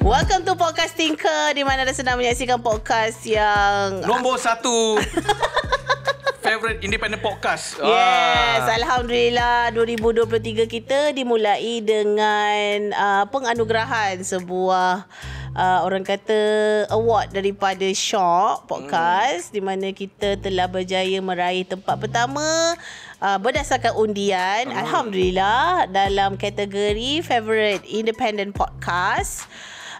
Welcome to Podcast Tinker Di mana anda sedang menyaksikan podcast yang Nombor satu Favorite independent podcast Yes ah. Alhamdulillah 2023 kita dimulai dengan uh, Penganugerahan sebuah Uh, orang kata award daripada Shock Podcast hmm. di mana kita telah berjaya meraih tempat pertama uh, berdasarkan undian hmm. alhamdulillah dalam kategori favorite independent podcast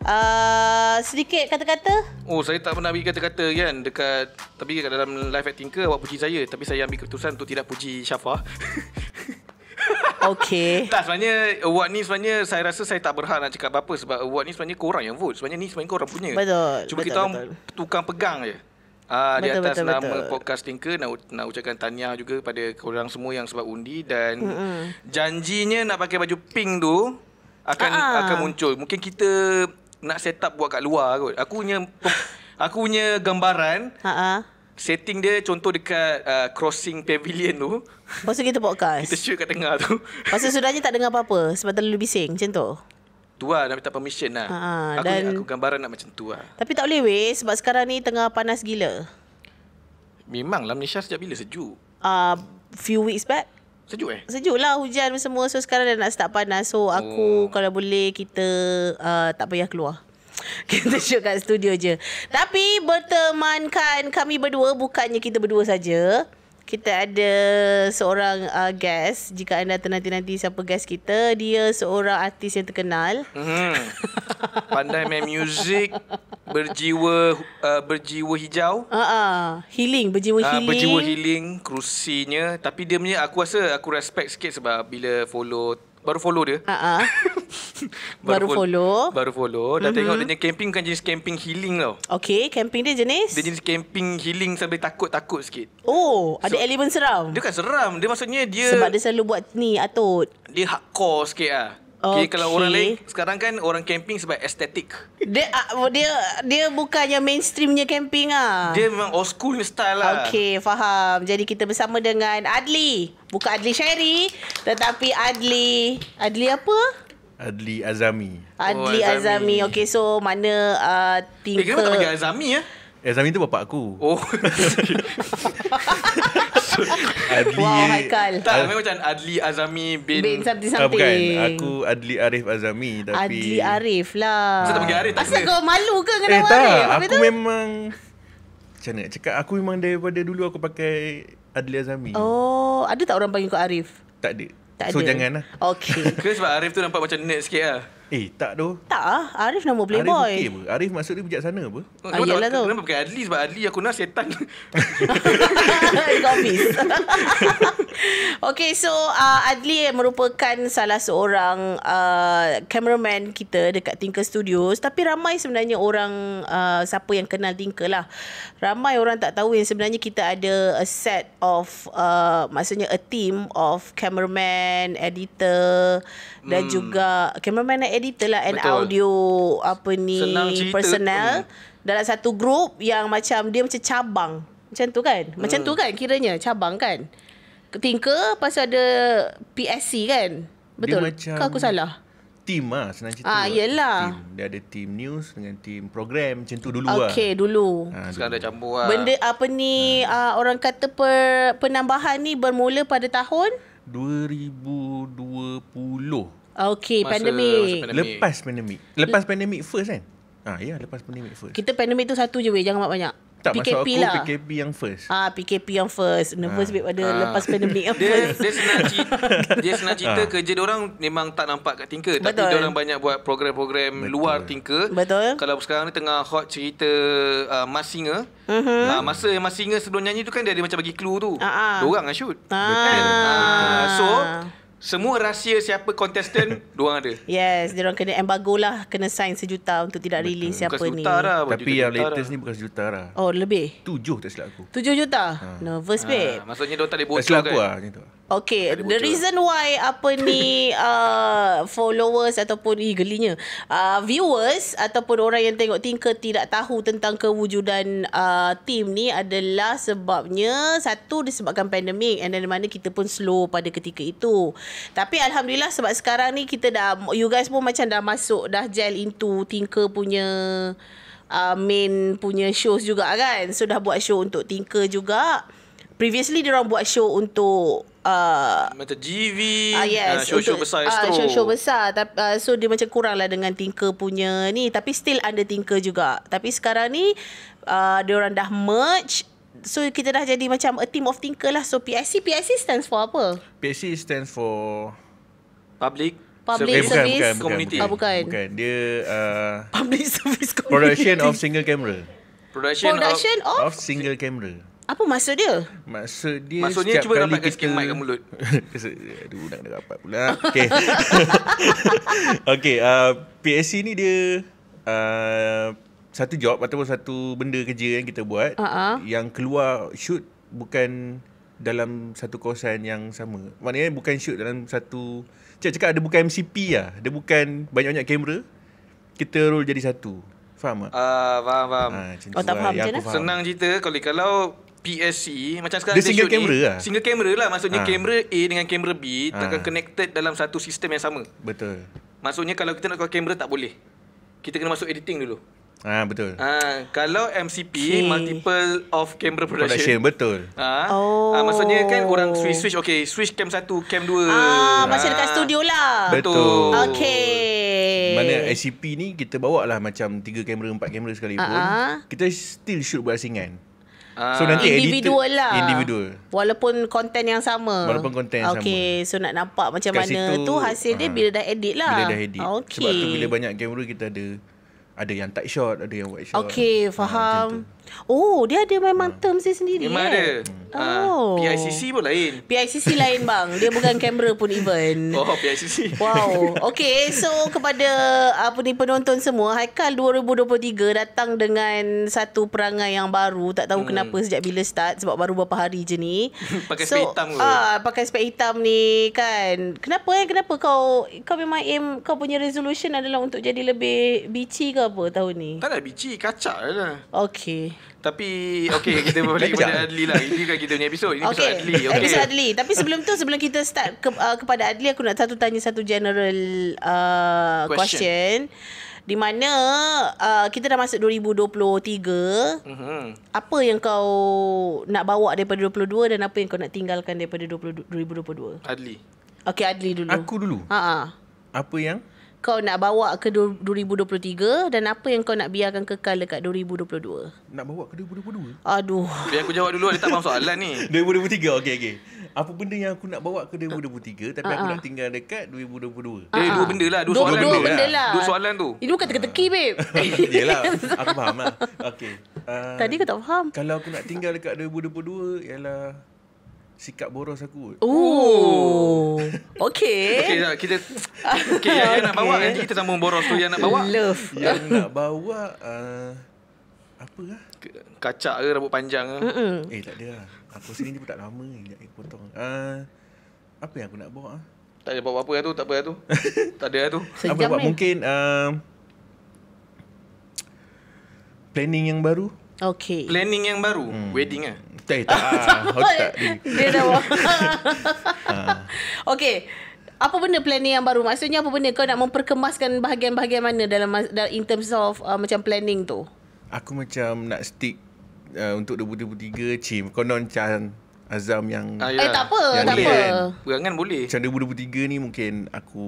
uh, sedikit kata-kata? Oh, saya tak pernah bagi kata-kata kan dekat tapi kat dalam live acting ke awak puji saya tapi saya ambil keputusan untuk tidak puji Syafa. Okay. tak sebenarnya award ni sebenarnya saya rasa saya tak berhak nak cakap apa-apa sebab award ni sebenarnya korang yang vote. Sebenarnya ni sebenarnya korang punya. Betul. Cuma betul, kita betul. tukang pegang je. Ah, di atas betul, nama betul. podcasting ke nak, nak ucapkan tanya juga pada korang semua yang sebab undi dan mm-hmm. janjinya nak pakai baju pink tu akan Aa. Ah. akan muncul. Mungkin kita nak set up buat kat luar kot. Aku punya aku punya gambaran. Ha Setting dia contoh dekat uh, crossing pavilion tu. Lepas tu kita podcast. Kita shoot kat tengah tu. Lepas sudahnya tak dengar apa-apa sebab terlalu bising macam tu. Tu lah nak minta permission lah. Ha-ha, aku, dan... aku gambaran nak macam tu lah. Tapi tak boleh weh sebab sekarang ni tengah panas gila. Memang lah Malaysia sejak bila sejuk. Uh, few weeks back. Sejuk eh? Sejuk lah hujan semua. So sekarang dah nak start panas. So aku oh. kalau boleh kita uh, tak payah keluar. Kita shoot kat studio je. Tapi bertemankan kami berdua bukannya kita berdua saja kita ada seorang uh, guest jika anda nanti-nanti siapa guest kita dia seorang artis yang terkenal hmm. pandai main music berjiwa uh, berjiwa hijau uh, uh, healing berjiwa uh, healing berjiwa healing kerusinya tapi dia punya aku rasa aku respect sikit sebab bila follow baru follow dia. Uh-uh. baru, baru follow. Baru follow. Uh-huh. tengok dia punya camping kan jenis camping healing tau. Okay, camping dia jenis? Dia jenis camping healing sambil takut-takut sikit. Oh, ada elemen seram. Dia kan seram. Dia maksudnya dia... Sebab dia selalu buat ni, atut. Dia hardcore sikit lah. Okay, okay, kalau orang lain sekarang kan orang camping sebab estetik. Dia uh, dia dia bukannya mainstreamnya camping ah. Dia memang old school style lah. Okay, faham. Jadi kita bersama dengan Adli. Bukan Adli Sherry, tetapi Adli Adli apa? Adli Azami. Adli oh, Azami. Azami. Okay, so mana uh, ah, tipe? Eh, kenapa tak panggil Azami ya? Azami tu bapak aku. Oh. Adli Wow Haikal Tak Ad... macam Adli Azami bin Bin something ah, something uh, Bukan aku Adli Arif Azami tapi Adli Arif lah Kenapa tak panggil Arif tak kau malu ke kenapa eh, Arif Eh aku tu? memang Macam nak cakap aku memang daripada dulu aku pakai Adli Azami Oh ada tak orang panggil kau Arif Tak ada tak so ada. jangan lah Okay sebab Arif tu nampak macam nerd sikit lah Eh, tak tu. Tak ah. Arif nama playboy. Arif okay Arif maksud dia bijak sana apa? Oh, ah, kenapa, tu. kenapa pakai Adli sebab Adli aku nak setan. Kau It's Okay, so uh, Adli merupakan salah seorang uh, cameraman kita dekat Tinker Studios. Tapi ramai sebenarnya orang, uh, siapa yang kenal Tinker lah. Ramai orang tak tahu yang sebenarnya kita ada a set of, uh, maksudnya a team of cameraman, editor hmm. dan juga cameraman dan editor lah and Betul. audio apa ni personal tu. dalam satu group yang macam dia macam cabang macam tu kan macam hmm. tu kan kiranya cabang kan Tinker pasal ada PSC kan Betul ke aku salah Team lah senang cerita ah, Yelah team. Dia ada team news Dengan team program Macam tu dulu okay, lah Okay dulu ha, Sekarang dah campur lah Benda apa ni ha. uh, Orang kata per, Penambahan ni Bermula pada tahun 2020 Okay, pandemik. Lepas pandemik. Lepas pandemik first kan? Ah, ya, lepas pandemik first. Kita pandemik tu satu je weh, jangan banyak-banyak. Tak, PKP aku lah. PKP yang first. Ah, PKP yang first. Nervous ha. babe pada ha. lepas pandemik yang first. Dia, dia senang cerita, ah. dia senang cerita ha. kerja orang memang tak nampak kat Tinker. Betul. Tapi orang banyak buat program-program luar Tinker. Betul. Kalau sekarang ni tengah hot cerita uh, Mas singa. Uh-huh. Mhm. Nah, masa Mas singa sebelum nyanyi tu kan dia ada macam bagi clue tu. Uh-huh. Dia orang yang shoot. Ah. Betul. Ah. So, semua rahsia siapa kontestan, Diorang ada Yes Diorang kena embargo lah Kena sign sejuta Untuk tidak release siapa bukan ni Bukan sejuta lah Tapi yang latest lah. ni bukan sejuta lah Oh lebih Tujuh tak silap aku Tujuh juta ha. Nervous ha. babe Maksudnya diorang tak boleh bocor kan Tak silap aku kan? lah Okay, Adi the reason why apa ni uh, followers ataupun eh, gelinya uh, viewers ataupun orang yang tengok Tinker tidak tahu tentang kewujudan uh, team ni adalah sebabnya satu disebabkan pandemik and then mana kita pun slow pada ketika itu. Tapi alhamdulillah sebab sekarang ni kita dah you guys pun macam dah masuk dah gel into Tinker punya uh, main punya shows juga kan. So dah buat show untuk Tinker juga. Previously dia orang buat show untuk uh, Mata GV ah, ah, Show-show besar ah, Astro Show-show besar So dia macam kurang lah Dengan Tinker punya ni Tapi still ada Tinker juga Tapi sekarang ni Dia orang dah merge So kita dah jadi macam A team of Tinker lah So PIC PIC stands for apa? PIC stands for Public Public Service Community bukan. bukan. Dia uh, Public Service Community Production of Single Camera Production, of Single Camera apa maksud dia? Maksud dia Maksudnya cuba dapatkan skill mic ke mulut. Aduh, nak nak rapat pula. Okay. okay. Uh, PSC ni dia... Uh, satu job ataupun satu benda kerja yang kita buat uh-huh. yang keluar shoot bukan dalam satu kawasan yang sama. Maknanya bukan shoot dalam satu... Cik cakap ada bukan MCP lah. Dia bukan banyak-banyak kamera. Kita roll jadi satu. Faham tak? Uh, faham, faham. Ha, oh, tak lah. faham, ya, faham. Senang cerita kalau kalau PSC macam sekarang dia single shoot camera lah. single camera lah maksudnya ha. Ah. camera A dengan camera B ha. connected dalam satu sistem yang sama betul maksudnya kalau kita nak keluar camera tak boleh kita kena masuk editing dulu Ah ha, betul. Ah ha, kalau MCP okay. multiple of camera production. production betul. Ah. Ha, oh. Ha, maksudnya kan orang switch switch okay switch cam satu, cam dua. Ah ha, masih ha. dekat studio lah. Betul. Okey. Mana MCP ni kita bawa lah macam tiga kamera empat kamera sekali pun. Uh-huh. Kita still shoot berasingan. So nanti individual edit lah. Individual. Walaupun konten yang sama. Walaupun konten yang okay. sama. Okay. So nak nampak macam Kat mana situ, tu hasil dia uh, bila dah edit lah. Bila dah edit. Okay. Sebab tu bila banyak kamera kita ada. Ada yang tight shot. Ada yang wide shot. Okay. Ah, faham. Uh, Oh, dia ada memang hmm. term dia sendiri. Memang eh? ada. Ah, oh. PICC pun lain. PICC lain bang. Dia bukan kamera pun even. Oh, PICC. Wow. Okay, so kepada apa ni penonton semua, Haikal 2023 datang dengan satu perangai yang baru. Tak tahu hmm. kenapa sejak bila start sebab baru beberapa hari je ni. pakai so, spek hitam ke? Ah, pakai spek hitam ni kan. Kenapa eh? Kenapa kau kau memang aim kau punya resolution adalah untuk jadi lebih bici ke apa tahun ni? Tak ada bici, kacak lah. Okay. Tapi okay kita balik kepada Adli lah. Ini kan kita punya episod. Ini okay. Adli. Okay. Episod Adli. Tapi sebelum tu sebelum kita start ke, uh, kepada Adli aku nak satu tanya satu general uh, question. question. Di mana uh, kita dah masuk 2023. Mm-hmm. Apa yang kau nak bawa daripada 22 dan apa yang kau nak tinggalkan daripada 20, 2022? Adli. Okay Adli dulu. Aku dulu. Ha ah. Apa yang kau nak bawa ke 2023 dan apa yang kau nak biarkan kekal dekat 2022? Nak bawa ke 2022? Aduh. Biar aku jawab dulu dia tak faham soalan ni. 2023, okey okey. Apa benda yang aku nak bawa ke 2023 tapi uh-huh. aku ah, nak ah. tinggal dekat 2022? Eh, uh-huh. dua ah. benda lah. Dua, dua soalan. Dua, benda, lah. benda lah. Dua soalan tu. Ini bukan teka-teki, babe. Yelah, aku faham lah. Okay. Uh, Tadi kau tak faham. Uh, kalau aku nak tinggal dekat 2022, ialah sikap boros aku. Oh. Okey. Okey, kita okay, yang, okay. yang nak bawa nanti kita sambung boros tu yang nak bawa. Love. Yang nak bawa uh, apa lah? Kacak ke rambut panjang ah. Mm-mm. Eh, tak ada lah. Aku sini ni pun tak lama ni eh, potong. Uh, apa yang aku nak bawa ah? Tak ada apa-apa lah tu, tak apa lah tu. tak ada lah tu. Sejam apa bawa? Mungkin uh, planning yang baru. Okay. Planning yang baru. Hmm. Wedding lah. Tak, eh, tak. Ah, tak. Dia dah buat. Ah. Okey. Apa benda planning yang baru? Maksudnya apa benda kau nak memperkemaskan bahagian-bahagian mana dalam, dalam in terms of uh, macam planning tu? Aku macam nak stick uh, untuk 2023 cim. Konon macam Azam yang ah, Eh tak apa yang Tak apa Perangan boleh Macam 2023 ni mungkin Aku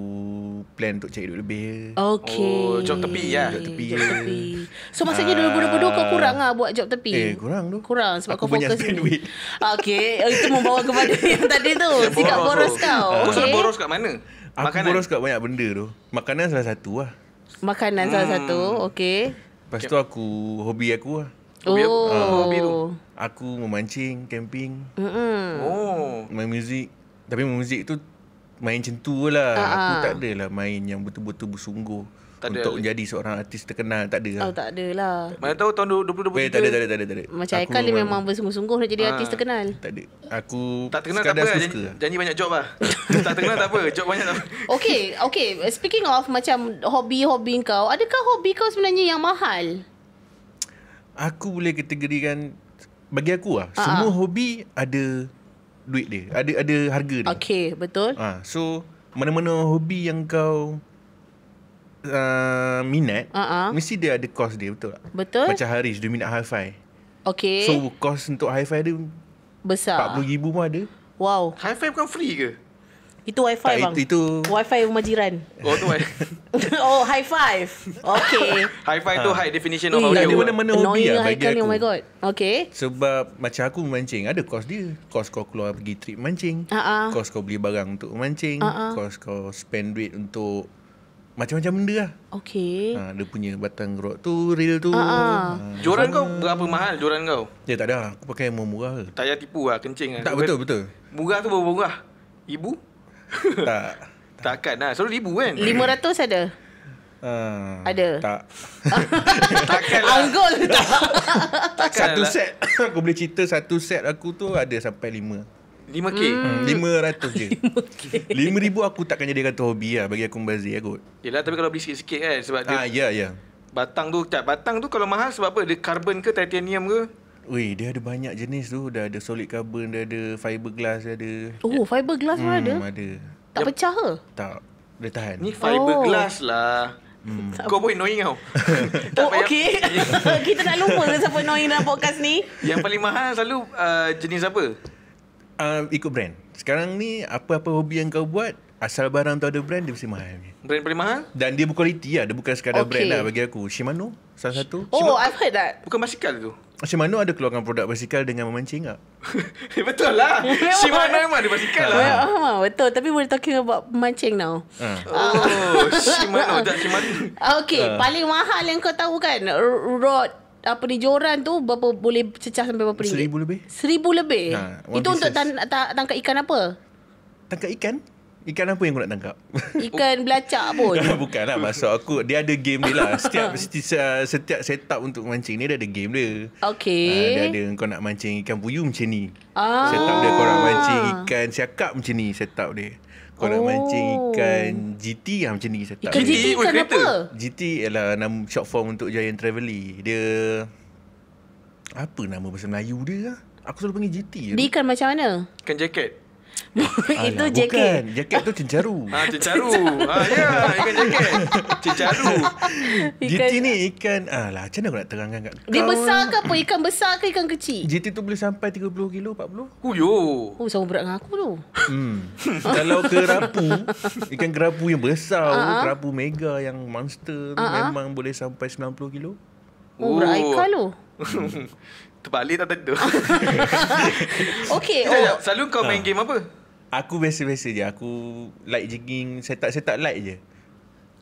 Plan untuk cari duit lebih Okay oh, Job tepi ya Job tepi, job tepi. So maksudnya ah. uh, 2022 kau kurang lah Buat job tepi Eh kurang tu Kurang sebab aku kau fokus Aku duit Okay Itu membawa kepada yang tadi tu Sikap boros, kau uh, okay. Kau boros kat mana? Aku Makanan. boros kat banyak benda tu Makanan salah satu lah Makanan hmm. salah satu Okay Lepas tu aku Hobi aku lah Hobi, oh. Uh, hobi tu. Aku memancing, camping. Mm-mm. Oh. Main muzik. Tapi muzik tu main macam tu lah. Uh-huh. Aku ah. tak adalah main yang betul-betul bersungguh. Tak untuk ada. jadi seorang artis terkenal tak ada lah. Oh tak ada lah. Mana tahu tahun 2023. Eh tak ada tak ada tak ada. Tak ada. Macam aku Aikal dia memang, memang bersungguh-sungguh nak jadi ha. artis terkenal. Tak ada. Aku tak terkenal sekadar tak apa. Janji, lah. janji banyak job lah. tak terkenal tak apa. Job banyak tak lah. apa. Okay. Okay. Speaking of macam hobi-hobi kau. Adakah hobi kau sebenarnya yang mahal? aku boleh kategorikan bagi aku lah uh semua ah. hobi ada duit dia ada ada harga dia okey betul ha, so mana-mana hobi yang kau uh, minat uh-huh. mesti dia ada kos dia betul tak betul macam Haris dia minat hi-fi okey so kos untuk high five dia besar 40000 pun ada wow High five bukan free ke itu wifi tak, bang. Itu, itu wifi rumah jiran. Oh tu wifi. oh high five. Okay. high five tu ah. high definition of audio. Tak mana mana hobi lah, lah bagi kan, oh aku. oh my god. Okay. Sebab macam aku memancing. Ada kos dia. Kos kau keluar pergi trip mancing. Uh-uh. Kos kau beli barang untuk memancing. Uh-uh. Kos kau spend duit untuk macam-macam benda lah. Okay. Ha, dia punya batang rock tu, reel tu. Ha, joran kau berapa mahal joran kau? Ya tak ada. Aku pakai yang murah ke. Tak payah tipu lah, kencing lah. Tak, betul-betul. Murah tu berapa murah? Ibu? tak. Takkan lah. Selalu ribu kan? Lima ratus ada? Hmm, ada Tak Takkan lah Anggul tak. Takkan Satu lah. set Aku boleh cerita Satu set aku tu Ada sampai lima Lima K hmm. Hmm, Lima ratus je Lima ribu aku takkan jadi Kata hobi lah Bagi aku membazir aku Yelah tapi kalau beli sikit-sikit kan Sebab ah, dia Ya yeah, ya yeah. Batang tu tak, Batang tu kalau mahal Sebab apa Dia karbon ke titanium ke Ui, dia ada banyak jenis tu. Dia ada solid carbon, dia ada fiberglass, dia ada. Oh, ya. fiberglass pun hmm, ada? ada. Tak pecah ke? Tak. Dia tahan. Ni fiberglass oh. lah. Hmm. Kau boleh annoying tau Oh okay Kita nak lupa ke Siapa annoying dalam podcast ni Yang paling mahal selalu uh, Jenis apa uh, Ikut brand Sekarang ni Apa-apa hobi yang kau buat Asal barang tu ada brand Dia mesti mahal Brand paling mahal Dan dia berkualiti lah Dia bukan sekadar okay. brand lah Bagi aku Shimano Salah satu Oh Shima- I've heard that Bukan basikal tu Shimano ada keluarkan produk basikal dengan memancing tak? Eh, betul lah. Shimano memang ada basikal lah. Uh, betul. Tapi we're talking about memancing now. Uh. Oh, Shimano. Oh, tak Shimano. Okay. Uh. Paling mahal yang kau tahu kan, rod apa ni joran tu berapa boleh cecah sampai berapa ringgit? Seribu lebih. Seribu lebih? Ha, Itu untuk tan, ta, tangkap ikan apa? Tangkap ikan? Ikan apa yang kau nak tangkap? Ikan belacak pun. Bukan lah. Maksud aku, dia ada game dia lah. Setiap, setiap setup untuk mancing ni, dia ada game dia. Okay. Uh, ah, dia ada kau nak mancing ikan puyuh macam ni. Ah. Setup dia kau nak mancing ikan siakap macam ni setup dia. Kau oh. nak mancing ikan GT yang lah macam ni setup ikan dia. GT ikan apa? GT ialah nama short form untuk Giant Travelly. Dia... Apa nama bahasa Melayu dia lah? Aku selalu panggil GT. Dia ikan macam mana? Ikan jaket itu JK. Bukan. Jaket tu cincaru. Ah, cincaru. ah, ya, ikan jaket. Cincaru. JT ni ikan... Alah, macam mana aku nak terangkan kat Dia besar ke apa? Ikan besar ke ikan kecil? JT tu boleh sampai 30 kilo, 40. Huyo. Oh, sama berat dengan aku tu. Hmm. Kalau kerapu, ikan kerapu yang besar, uh-huh. kerapu mega yang monster, uh-huh. memang boleh sampai 90 kilo. Oh, oh. berat ikan lu. Terbalik tak tentu. Okay, Oh. Selalu kau main game apa? Aku biasa-biasa je Aku light jigging Setup-setup light je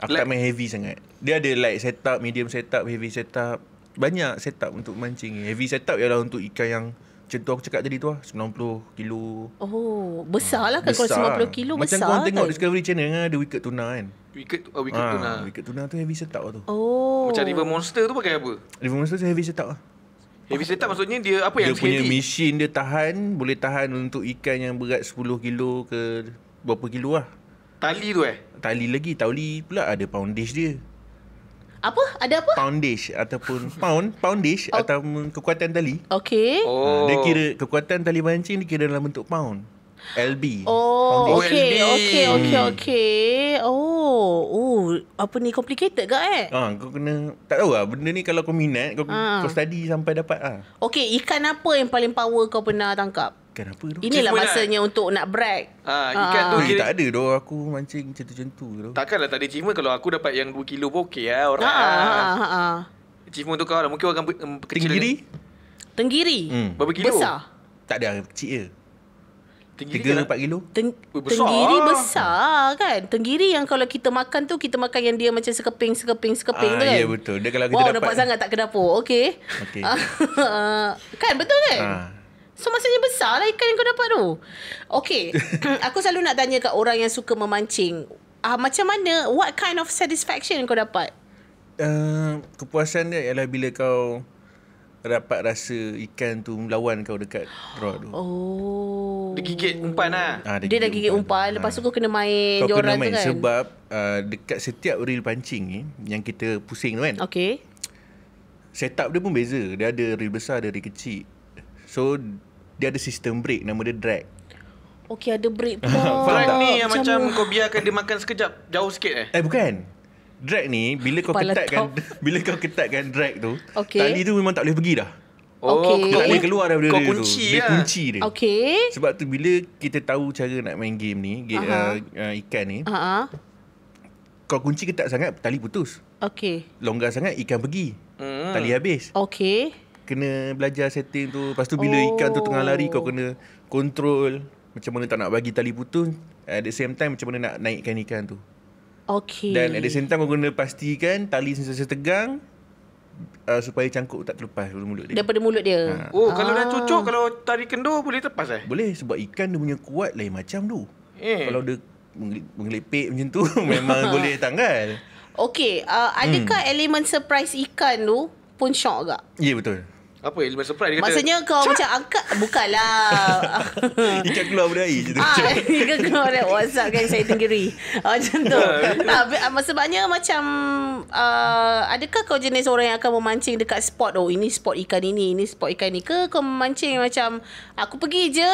Aku light. tak main heavy sangat Dia ada light setup Medium setup Heavy setup Banyak setup untuk mancing Heavy setup ialah untuk ikan yang Macam tu aku cakap tadi tu lah 90 kilo Oh Besar lah kan besar. Kalau 90 kilo Macam besar Macam kau tengok tak? Kan? Discovery Channel kan Ada wicked tuna kan Wicked, uh, wicked ha, tuna Wicked tuna tu heavy setup lah tu Oh Macam river monster tu pakai apa River monster tu heavy setup lah Heavy setup maksudnya dia apa yang dia punya heavy? mesin dia tahan boleh tahan untuk ikan yang berat 10 kilo ke berapa kilo lah. Tali tu eh? Tali lagi, tali pula ada poundage dia. Apa? Ada apa? Poundage ataupun pound, poundage oh. ataupun kekuatan tali. Okey. Oh. Dia kira kekuatan tali mancing dikira dalam bentuk pound. LB. Oh, okay, LB. okay, okay, hmm. okay. Oh, oh, apa ni complicated ke eh? Ah, ha, kau kena tak tahu lah benda ni kalau kau minat kau, ha. kau study sampai dapat ah. Okay, ikan apa yang paling power kau pernah tangkap? Ikan apa tu? Inilah Cuma masanya nak... Kan? untuk nak break. Ha, ah, ikan ha. tu ah. eh, kira... tak ada doh aku mancing centu-centu doh. Takkanlah tak ada cima kalau aku dapat yang 2 kilo pun okey ah orang. Ha, ha, ha. ha. Cima untuk kau lah mungkin akan kecil. Tenggiri? Tenggiri? Hmm. Berapa kilo? Besar. Tak ada kecil je. Tenggiri 3 kan? 4 kilo. Teng- besar. Tenggiri besar kan. Tenggiri yang kalau kita makan tu kita makan yang dia macam sekeping sekeping sekeping ah, tu kan. Ya betul. Dia kalau kita wow, dapat. sangat tak ke dapur. Okey. Okey. Ah, kan betul kan? Ah. So maksudnya besar lah ikan yang kau dapat tu. Okey. Aku selalu nak tanya kat orang yang suka memancing. Ah, macam mana? What kind of satisfaction kau dapat? Uh, kepuasan dia ialah bila kau dapat rasa ikan tu melawan kau dekat draw tu. Oh. Dia gigit umpan lah. Ha, dia, dia dah gigit umpan, umpan lepas tu ah. kau kena main kau joran kena main tu kan. Sebab uh, dekat setiap reel pancing ni yang kita pusing tu kan. Okay. Setup dia pun beza. Dia ada reel besar, ada reel kecil. So dia ada sistem break nama dia drag. Okey ada break pun. Drag ni yang macam, macam kau biarkan dia makan sekejap jauh sikit eh. Eh bukan drag ni bila kau Kepala ketatkan top. bila kau ketatkan drag tu okay. tali tu memang tak boleh pergi dah oh okay. tak boleh keluar daripada dia kunci tu ya. dia kunci dia lah. okay. sebab tu bila kita tahu cara nak main game ni uh-huh. uh, uh, ikan ni uh-huh. kau kunci ketat sangat tali putus okey longgar sangat ikan pergi hmm. tali habis okey kena belajar setting tu lepas tu bila oh. ikan tu tengah lari kau kena kontrol macam mana tak nak bagi tali putus at the same time macam mana nak naikkan ikan tu Okay. Dan at the same time kau kena pastikan tali sentiasa tegang uh, supaya cangkuk tak terlepas dari mulut dia. Daripada mulut dia. Ha. Oh, ah. kalau dah ah. cucuk kalau tali kendur boleh terlepas eh? Boleh sebab ikan dia punya kuat lain macam tu. Eh. Kalau dia mengelipik macam tu memang boleh tanggal. Okay, uh, adakah hmm. elemen surprise ikan tu pun syok agak? Ya yeah, betul. Apa elemen surprise kata? Maksudnya kau macam angkat Bukanlah Ikan keluar pada air je ah, Ikan keluar pada WhatsApp kan saya tenggiri ah, Macam tu nah, ya, Sebabnya macam uh, Adakah kau jenis orang yang akan memancing dekat spot Oh ini spot ikan ini Ini spot ikan ini Ke kau memancing macam Aku pergi je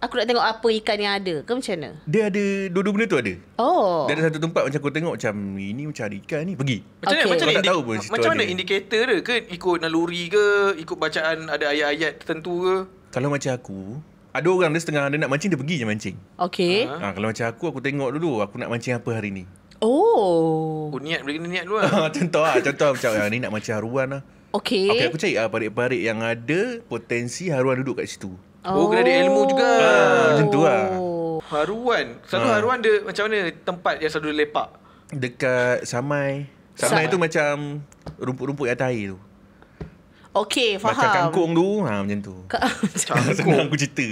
Aku nak tengok apa ikan yang ada ke macam mana? Dia ada dua-dua benda tu ada. Oh. Dia ada satu tempat macam aku tengok macam ini macam ada ikan ni pergi. Macam okay. mana? Macam, indi- tahu pun macam mana? indikator dia ke ikut naluri ke ikut bacaan ada ayat-ayat tertentu ke? Kalau macam aku ada orang dia setengah dia nak mancing dia pergi je mancing. Okay. Ah. Ha, kalau macam aku aku tengok dulu aku nak mancing apa hari ni. Oh. Oh niat berkena niat dulu lah. contoh lah. Contoh macam ah, ni nak mancing haruan lah. Okay. Okay aku cari lah parik yang ada potensi haruan duduk kat situ. Oh, oh kena ada ilmu juga. Ah, macam tu lah. Haruan. Selalu ah. Haruan dia macam mana tempat yang selalu lepak? Dekat Samai. Samai, Samai. tu macam rumput-rumput atas air tu. Okay, faham. Macam kangkung tu, ha, macam tu. Senang aku cerita.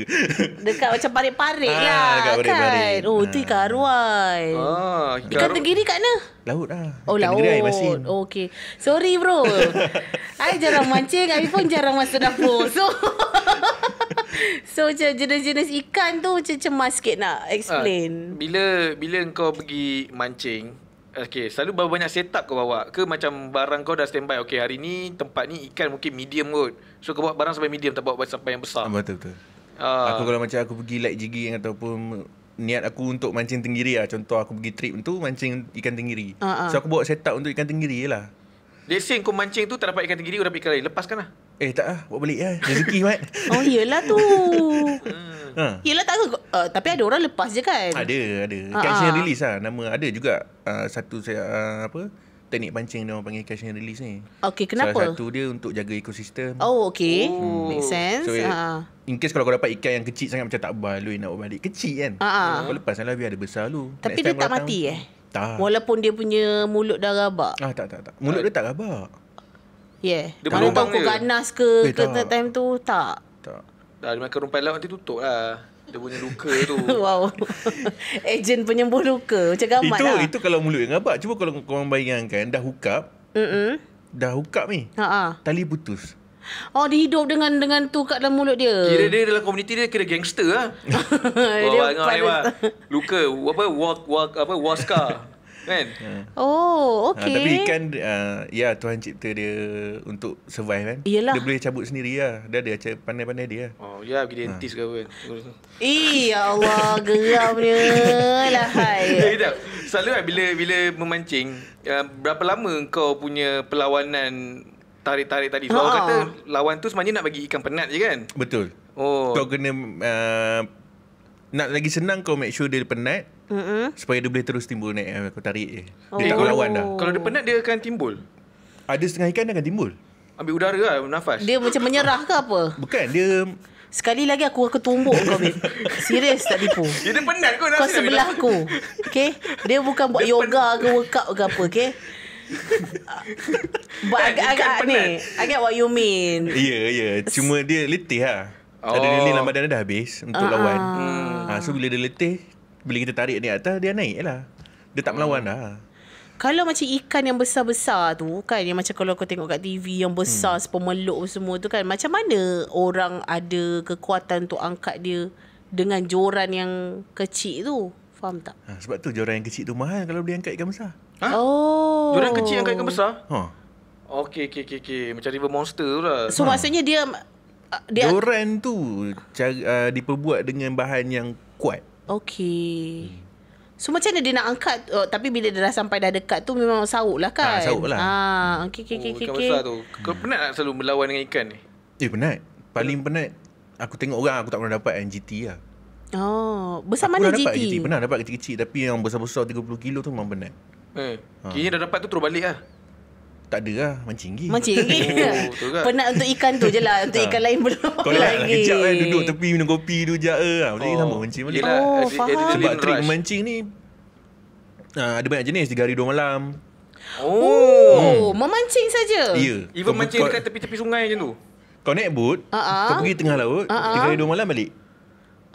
Dekat macam parit-parit ha, lah, dekat kan? Oh, ha. tu ah. ikan arwah. Ha, ikan tenggiri kat mana? Laut lah. Ha. Oh, ikan laut. Masin. Okay. Sorry, bro. I jarang mancing, I pun jarang masuk dapur. So... so macam jenis-jenis ikan tu macam cemas sikit nak ah, explain. Uh, bila bila kau pergi mancing, okay, selalu berapa banyak setup kau bawa? Ke macam barang kau dah standby, okay hari ni tempat ni ikan mungkin medium kot. So kau bawa barang sampai medium tak bawa sampai yang besar. Ah, betul-betul. Uh, aku kalau macam aku pergi light jigging ataupun niat aku untuk mancing tenggiri lah. Contoh aku pergi trip tu mancing ikan tenggiri. Uh-uh. So aku bawa setup untuk ikan tenggiri je lah. Desing kau mancing tu tak dapat ikan tenggiri, kau dapat ikan lain. Lepaskan lah. Eh tak lah Buat balik lah Rezeki Mat Oh iyalah tu ha. Yelah tak ke uh, Tapi ada orang lepas je kan Ada ada uh-huh. Cash and ah. release lah Nama ada juga uh, Satu saya uh, Apa Teknik pancing dia orang panggil Cash and release ni Okay kenapa Salah satu dia untuk jaga ekosistem Oh okay oh. Hmm, make sense so, uh-huh. In case kalau kau dapat ikan yang kecil sangat Macam tak balui nak balik Kecil kan uh-huh. Kau lepas lah Biar ada besar lu Tapi dia tak mati eh tak. Walaupun dia punya mulut dah rabak. Ah, tak, tak, tak. Mulut tak. dia tak rabak. Yeah. Dia mana tahu aku ganas ke, eh, ke tak. time tu tak. Tak. Dah dia makan rumpai laut nanti tutup lah. Dia punya luka tu. wow. Ejen penyembuh luka. Macam gambar itu, lah. Itu kalau mulut yang ngabak. Cuba kalau korang bayangkan dah hukap. Mm-mm. Dah hukap ni. Ha Tali putus. Oh dia hidup dengan dengan tu kat dalam mulut dia. Kira dia dalam komuniti dia kira gangster lah. Wah, dia ngai, luka apa walk walk apa waska. kan uh. oh ah, okay. uh, tapi ikan uh, ya tuhan cipta dia untuk survive kan Yelah. dia boleh cabut sendiri lah dia ada acara pandai-pandai dia ah. oh ya pergi dentist uh. ke apa eh Allah geram dia lah hai tak eh, selalu kan bila bila memancing uh, berapa lama kau punya perlawanan tarik-tarik tadi so, oh. kata lawan tu sebenarnya nak bagi ikan penat je kan betul oh kau kena uh, nak lagi senang kau make sure dia penat mm-hmm. supaya dia boleh terus timbul naik eh, kau tarik je dia oh. tak boleh lawan dah kalau dia penat dia akan timbul ada setengah ikan dia akan timbul ambil udara lah nafas dia macam menyerah ke apa bukan dia sekali lagi aku akan tumbuk kau babe serius tak tipu dia, dia penat kau kau sebelah aku okay dia bukan buat dia yoga pen... ke workout ke apa okay But agak-agak ni I get what you mean Ya yeah, ya yeah. Cuma dia letih ha Oh. ada lilin lambat dan dah habis untuk uh-huh. lawan. Hmm. Ha, so bila dia letih, bila kita tarik ni atas, dia naik lah. Dia tak melawan lah. Kalau macam ikan yang besar-besar tu kan yang macam kalau kau tengok kat TV yang besar hmm. sepemeluk semua tu kan macam mana orang ada kekuatan untuk angkat dia dengan joran yang kecil tu faham tak ha, sebab tu joran yang kecil tu mahal kalau boleh oh. angkat ikan besar ha? oh joran kecil angkat ikan besar ha huh. okey okey okey okay. macam river monster tu lah so huh. Hmm. maksudnya dia Uh, dia Doran tu cara, uh, diperbuat dengan bahan yang kuat. Okay. So macam mana dia nak angkat oh, Tapi bila dia dah sampai dah dekat tu Memang sauk lah kan Haa ah, sauk lah Haa ah, hmm. Okay okay oh, okay, okay. Besar tu. Kau hmm. penat tak selalu melawan dengan ikan ni Eh penat Paling penat Aku tengok orang aku tak pernah dapat NGT lah Oh Besar aku mana dah GT? Pernah dapat kecil-kecil Tapi yang besar-besar 30 kilo tu memang benar. Eh, ha. Kini dah dapat tu terus balik lah tak ada lah Mancinggi Mancinggi oh, kan? Penat untuk ikan tu je lah Untuk ikan lain belum Kau lagi. lah kejap kan Duduk tepi minum kopi tu je lah Mancing oh. sama mancing balik Yelah, Oh faham Sebab trik mancing ni uh, Ada banyak jenis 3 hari 2 malam Oh, oh. Hmm. Memancing saja Ya yeah. Even kau, mancing kau, dekat tepi-tepi sungai macam tu Kau naik boat uh-uh. Kau pergi tengah laut uh-uh. 3 hari 2 malam balik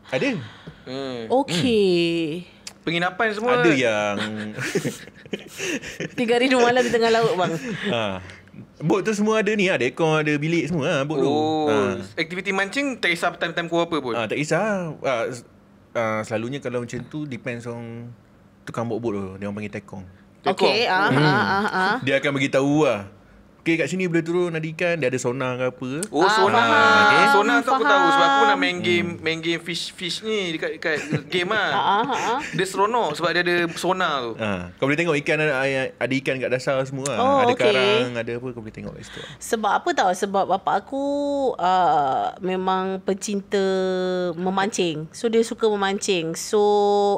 Ada hmm. Okay penginapan semua ada yang tiga hari dua malam di tengah laut bang ha. Bot tu semua ada ni Ada ha, aircon Ada bilik semua ha, Bot oh, tu ha. Aktiviti mancing Tak kisah time-time kau apa pun ha, Tak kisah ha, ha, Selalunya kalau macam tu Depends on Tukang boat bot tu Dia orang panggil tekong. Okay, Ah, hmm. ah, ah, ah. Dia akan beritahu lah ha. Okay kat sini boleh turun ada ikan Dia ada sonar ke apa Oh ah, sonar ha, okay. Sonar tu aku tahu Sebab aku nak main hmm. game hmm. Main game fish fish ni Dekat, dekat game lah ah, ah, Dia seronok Sebab dia ada sonar tu ha, Kau boleh tengok ikan Ada, ada ikan kat dasar semua lah. oh, Ada okay. karang Ada apa Kau boleh tengok kat situ Sebab apa tahu Sebab bapa aku uh, Memang pencinta Memancing So dia suka memancing So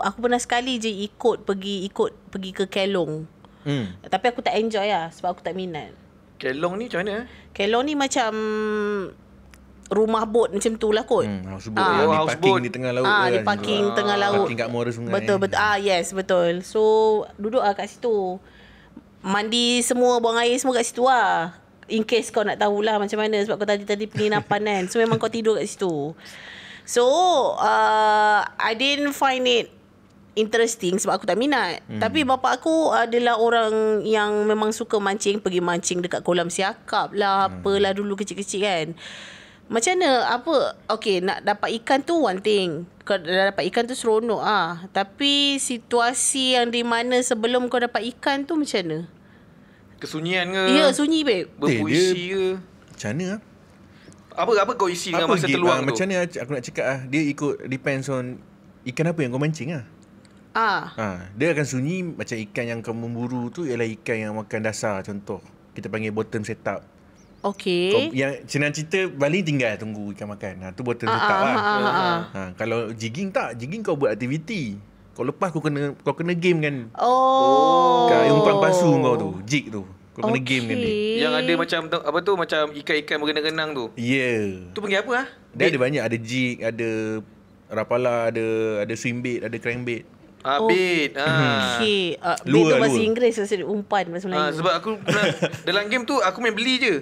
Aku pernah sekali je Ikut pergi Ikut pergi ke Kelong Hmm. Tapi aku tak enjoy lah Sebab aku tak minat Kelong ni macam mana? Eh? Kelong ni macam rumah bot macam tu lah kot. Hmm, houseboat. Ah, ya, di parking di tengah laut. Ah, kan. di parking ah. tengah laut. Parking kat muara sungai. Betul, betul. Ah, yes, betul. So, duduk lah kat situ. Mandi semua, buang air semua kat situ lah. In case kau nak tahulah macam mana sebab kau tadi-tadi penginapan kan. So, memang kau tidur kat situ. So, uh, I didn't find it interesting sebab aku tak minat. Hmm. Tapi bapa aku adalah orang yang memang suka mancing, pergi mancing dekat kolam siakap lah, hmm. apalah dulu kecil-kecil kan. Macam mana apa? Okey, nak dapat ikan tu one thing. Kau dah dapat ikan tu seronok ah. Tapi situasi yang di mana sebelum kau dapat ikan tu macam mana? Kesunyian ke? Ya, sunyi babe. Berpuisi eh, ke? Macam mana ah? Apa apa kau isi apa dengan masa gig, ah, tu? Macam mana aku nak cakap ah? Dia ikut depends on ikan apa yang kau mancing ah. Ah. Ha, dia akan sunyi macam ikan yang kamu memburu tu ialah ikan yang makan dasar contoh. Kita panggil bottom setup. Okey. Yang senang cerita Bali tinggal tunggu ikan makan. Ha, tu bottom ah, setup ah, lah. Ah, ah, ah, ha, kalau jigging tak, jigging kau buat aktiviti. Kau lepas kau kena kau kena game kan. Oh. Kau umpan pasu kau tu, jig tu. Kau kena okay. game kan ni. Yang ada macam apa tu macam ikan-ikan berenang-renang tu. Ya. Yeah. Tu panggil apa ah? Ha? Dia Bait. ada banyak ada jig, ada rapala ada ada swim bait ada crank bait Oh. Abid. Ha. Hmm. Ah. Okey. Uh, tu bahasa Inggeris rasa umpan bahasa Melayu. Ha, sebab aku pernah, dalam game tu aku main beli je.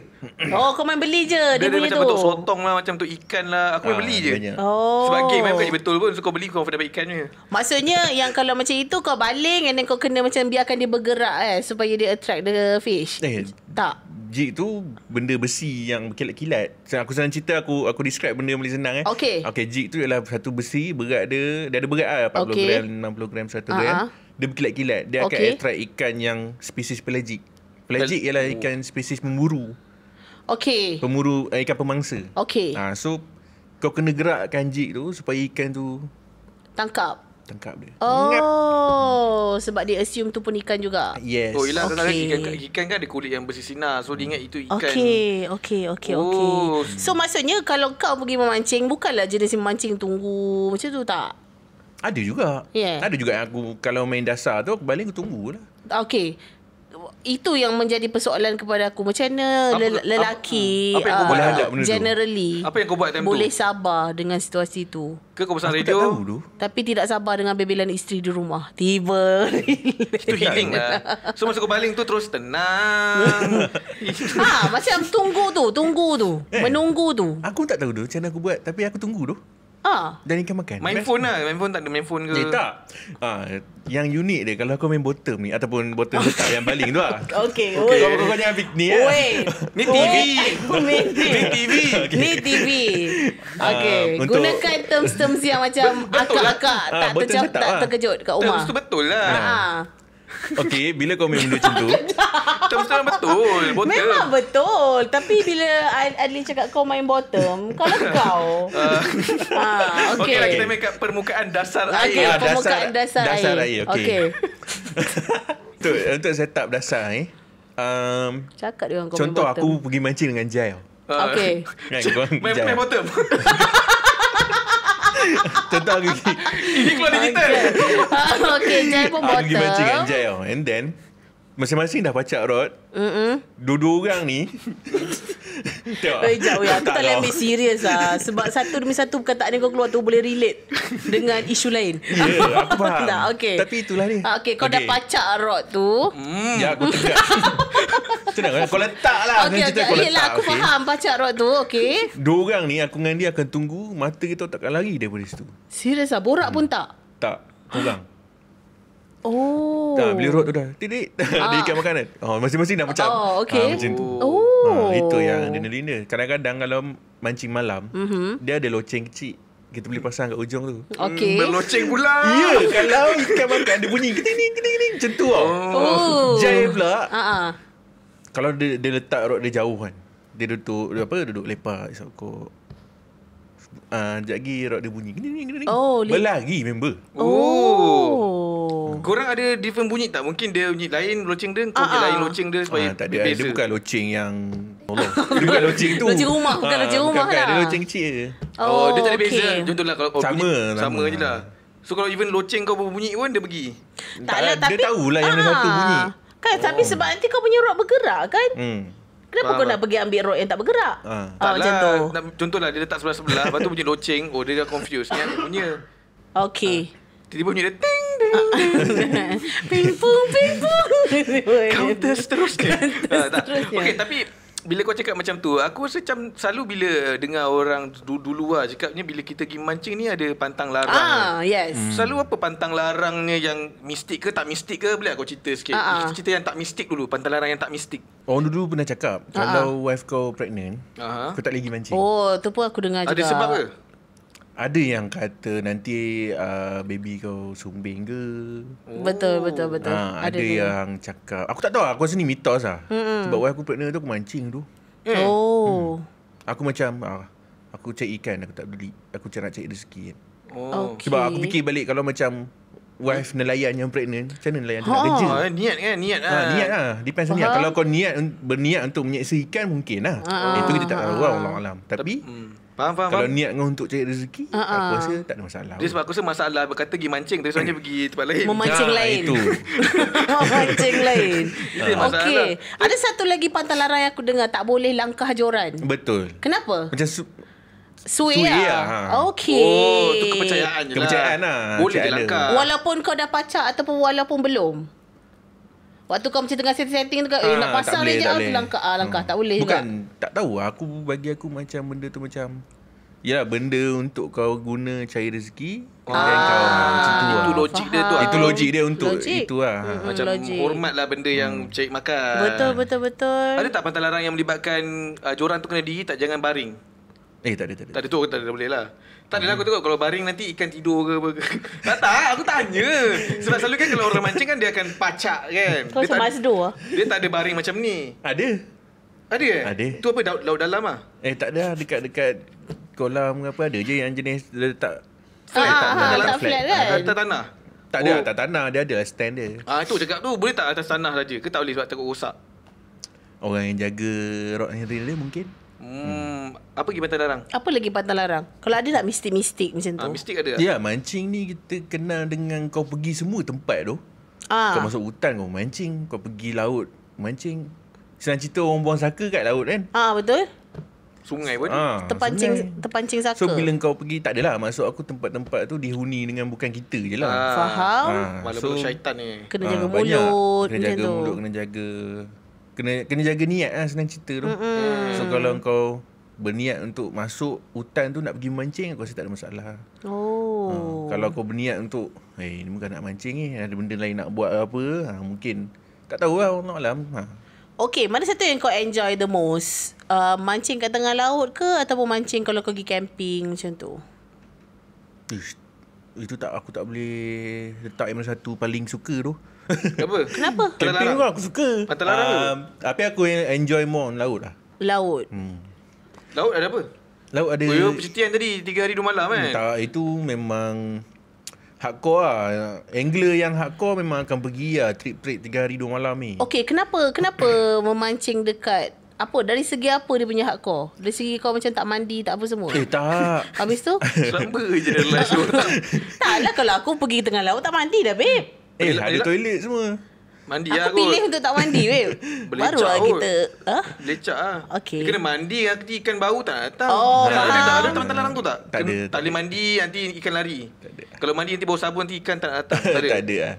Oh kau main beli je dia, dia punya macam tu. Macam bentuk sotong lah macam tu ikan lah. Aku main ha, beli je. Oh. Sebab game main bukan betul pun. So kau beli kau dapat ikan je. Maksudnya yang kalau macam itu kau baling and then kau kena macam biarkan dia bergerak eh. Supaya dia attract the fish. Eh, tak. PUBG tu benda besi yang berkilat-kilat. Aku senang cerita aku aku describe benda yang boleh senang eh. Okey. Okey. jig tu ialah satu besi berat dia. Dia ada berat lah 40 okay. gram, 60 gram, 100 uh-huh. Ah, gram. Ah. Dia berkilat-kilat. Dia okay. akan attract ikan yang spesies pelagic. Pelagic Bel- ialah ikan spesies memburu. Okey. Pemuru, eh, ikan pemangsa. Okay. Ha, ah, so, kau kena gerakkan jig tu supaya ikan tu... Tangkap tangkap dia. Oh, Ngap. sebab dia assume tu pun ikan juga. Yes. Oh, ialah okay. ikan, ikan kan ada kulit yang bersinar. So dia ingat itu ikan. Okey, okey, okey, okey. Oh. So maksudnya kalau kau pergi memancing, bukanlah jenis memancing tunggu macam tu tak? Ada juga. Yeah. Ada juga yang aku kalau main dasar tu aku balik aku tunggulah. Okey itu yang menjadi persoalan kepada aku macam mana apa, lelaki apa, apa yang kau uh, ah, buat generally tu? apa yang kau buat time boleh tu? sabar dengan situasi tu ke kau pasang radio tak tahu tapi tidak sabar dengan bebelan isteri di rumah tiba itu healing lah so masa kau baling tu terus tenang ha macam tunggu tu tunggu tu eh, menunggu tu aku tak tahu tu macam mana aku buat tapi aku tunggu tu Ah. Dan ikan makan. Main phone lah. Main phone tak ada main phone ke? Eh, tak. Ah, yang unik dia kalau aku main bottom ni ataupun bottom tak yang baling tu lah. Okay. okay. Kau kau jangan eh. ni lah. Oi. Ni TV. Ni TV. Ni TV. Okay. Ah, Gunakan terms-terms yang macam lah. akak-akak ah, tak, lah. terkejut kat rumah. Terms tu betul lah. Ah. Okay Bila kau main benda macam tu betul terang betul Memang betul Tapi bila Adli cakap kau main bottom Kalau kau uh, lah ha, ah, okay. okay lah kita main kat permukaan dasar okay, air ah, Permukaan dasar, dasar, dasar air. air Okay, okay. untuk, untuk setup dasar air eh. um, Cakap dengan kau main bottom Contoh aku pergi mancing dengan Jai Okay kan, Main, main bottom Tentang Ini keluar digital Okay Jai pun bottom Aku pergi Jai oh. And then Masing-masing dah pacar Rod Mm-mm. Dua-dua orang ni Tengok Eh jauh Aku tak boleh ambil serius lah Sebab satu demi satu Perkataan yang kau keluar tu Boleh relate Dengan isu lain Ya yeah, aku faham nah, okay. Tapi itulah ni ah, Okay kau okay. dah pacar Rod tu mm. Ya aku tegak Kenapa eh, kau letak lah Okay, okay, Kau letak, Yelah, aku okay. faham pacar Rod tu Okay Dua orang ni Aku dengan dia akan tunggu Mata kita takkan lari daripada situ Serius lah Borak hmm. pun tak Tak Kurang Oh. Dah beli rot tu dah. Titik. Ah. Ada ikan makanan. Oh, masing-masing dah macam. Oh, okay. Ha, macam tu. Oh. Ha, itu yang dina-dina. Kadang-kadang kalau mancing malam, mm-hmm. dia ada loceng kecil. Kita boleh pasang kat ujung tu. Okay. Hmm, berloceng pula. ya, yeah, kalau ikan makan, ada bunyi. Kita ni, kita ni. Macam tu tau. Oh. oh. Jai pula. Uh-uh. Kalau dia, dia letak road dia jauh kan. Dia duduk, dia apa, duduk lepak. Isap kok. Uh, ah, sekejap lagi rock dia bunyi. Gini, gini, gini. Oh, Berlari member. Oh korang ada different bunyi tak? Mungkin dia bunyi lain loceng dia, kau ah, ah. lain loceng dia supaya uh, tak ada. Dia bukan loceng yang Dia bukan loceng tu. Loceng rumah, bukan loceng uh, rumah lah. Dia loceng kecil je. Oh, oh, dia tak ada oh, okay. beza. Contohlah kalau oh, sama, bunyi, lah, sama, sama lah. So kalau even loceng kau berbunyi pun dia pergi. Tak, tak lah, tapi, dia tahu lah yang uh, satu bunyi. Kan, oh. tapi sebab nanti kau punya rock bergerak kan? Hmm. Kenapa Faham kau nak pergi ambil rod yang tak bergerak? Ha. Tak lah. Macam Contohlah dia letak sebelah-sebelah. lepas tu bunyi loceng. Oh dia dah confused. Ni ada punya. Okay. Ha. Tiba-tiba bunyi dia ting. Ping-pong, ping-pong. Counter seterusnya. Okey, tapi bila kau cakap macam tu, aku rasa macam selalu bila dengar orang dulu lah cakapnya bila kita pergi mancing ni ada pantang larang. Ah, yes. Hmm. Selalu apa pantang larangnya yang mistik ke tak mistik ke? Boleh aku cerita sikit? Uh-uh. Cerita yang tak mistik dulu, pantang larang yang tak mistik. Oh dulu pernah cakap, uh-uh. kalau wife kau pregnant, uh kau tak boleh pergi mancing. Oh, tu pun aku dengar ada juga. Ada sebab ke? ada yang kata nanti uh, baby kau sumbing ke Betul, betul, betul ha, Ada, ada yang cakap Aku tak tahu aku rasa ni mitos lah Mm-mm. Sebab wife aku pernah tu aku mancing tu mm. hmm. Oh hmm. Aku macam, uh, aku cari ikan, aku tak beli Aku macam nak cari rezeki oh. okay. Sebab aku fikir balik kalau macam wife hmm. nelayan yang pregnant macam mana nelayan ha. tu nak ha. kerja ah, niat kan niat ha, lah ha, niat lah depends on niat kalau kau niat berniat untuk menyeksa ikan mungkin lah ha. itu kita tak tahu ha. Allah Alam tapi hmm. Faham, faham, kalau faham. niat kau untuk cari rezeki ha. aku rasa tak ada masalah jadi sebab aku rasa masalah berkata pergi mancing tapi sebenarnya pergi tempat lain memancing ha, lain itu. memancing oh, lain ha. Ha. Okay. ada satu lagi pantang larang yang aku dengar tak boleh langkah joran betul kenapa macam Sui lah. lah. Ya. Okay. Oh, tu kepercayaan je kepercayaan lah. Kepercayaan lah. Boleh je Walaupun kau dah pacar ataupun walaupun belum. Waktu kau macam tengah setting-setting tu kau, ha, eh ah, nak pasang ni je lah. Langkah, ah, langkah. Hmm. Tak boleh Bukan, juga. tak tahu Aku bagi aku macam benda tu macam... ya benda untuk kau guna cari rezeki Ah, kau macam tu lah. Itu logik dia tu Itu logik dia untuk logik. itu lah hmm, Macam logik. hormat lah benda hmm. yang cari makan Betul betul betul Ada tak pantai larang yang melibatkan uh, Joran tu kena diri tak jangan baring Eh tak ada tak ada. Tak ada tu aku tak ada boleh lah. Tak ada lah aku tengok kalau baring nanti ikan tidur ke apa ke. Tak tak aku tanya. Sebab selalu kan kalau orang mancing kan dia akan pacak kan. Kau macam masdo lah. Dia tak ada baring macam ni. Ada. Ada ke? Eh? Ada. Tu apa laut, laut dalam ah? Eh tak ada lah, dekat-dekat kolam apa ada je yang jenis letak ah, flat ah, tak dalam flat, flat kan? Atas tanah. Tak ada oh. atas tanah dia ada lah, stand dia. Ah tu cakap tu boleh tak atas tanah saja ke tak boleh sebab takut rosak. Orang yang jaga rock and reel dia mungkin. Hmm. Apa lagi pantang larang? Apa lagi pantang larang? Kalau ada nak mistik-mistik macam tu. Ah, mistik ada? Ya, mancing ni kita kenal dengan kau pergi semua tempat tu. Ah. Kau masuk hutan kau mancing, kau pergi laut mancing. Senang cerita orang buang saka kat laut kan? Ah betul. Sungai pun. Ah, terpancing, sungai. terpancing saka. So, bila kau pergi, tak adalah. Maksud aku tempat-tempat tu dihuni dengan bukan kita je lah. Ah. Faham. Ah. Walaupun so, syaitan ni. Kena ah, jaga mulut. Kena jaga mulut, kena jaga kena kena jaga niat lah senang cerita tu. Mm-hmm. So kalau kau berniat untuk masuk hutan tu nak pergi mancing aku rasa tak ada masalah. Oh. Ha, kalau kau berniat untuk eh hey, ni bukan nak mancing ni, ada benda lain nak buat apa, ha, mungkin tak tahu lah orang alam. Ha. Okay, mana satu yang kau enjoy the most? Uh, mancing kat tengah laut ke ataupun mancing kalau kau pergi camping macam tu? Ish, itu tak aku tak boleh letak yang mana satu paling suka tu. Kenapa? Kenapa? Camping pun aku suka. Pantai larang um, ke? Tapi aku yang enjoy more on laut lah. Laut? Hmm. Laut ada apa? Laut ada... Oh, ya, percutian tadi, tiga hari dua malam kan? Hmm, tak, itu memang... Hardcore lah. Angler yang hardcore memang akan pergi lah trip-trip tiga hari dua malam ni. Okay, kenapa? Kenapa memancing dekat apa dari segi apa dia punya hardcore? Dari segi kau macam tak mandi tak apa semua. Eh tak. Habis tu? Selamba je dalam show. Taklah kalau aku pergi tengah laut tak mandi dah babe. Eh, eh ada lah. toilet semua. Mandi aku Aku lah pilih untuk tak mandi weh. Baru lah kita. Ha? Lecak lah. Okay. Dia kena mandi nanti ikan bau tak datang. Oh, tak ada, ada, ada teman telarang tu tak? Tak ada. Tak boleh mandi nanti ikan lari. Tak ada. Kalau mandi nanti bau sabun nanti ikan tak datang. Tak ada. tak ada lah.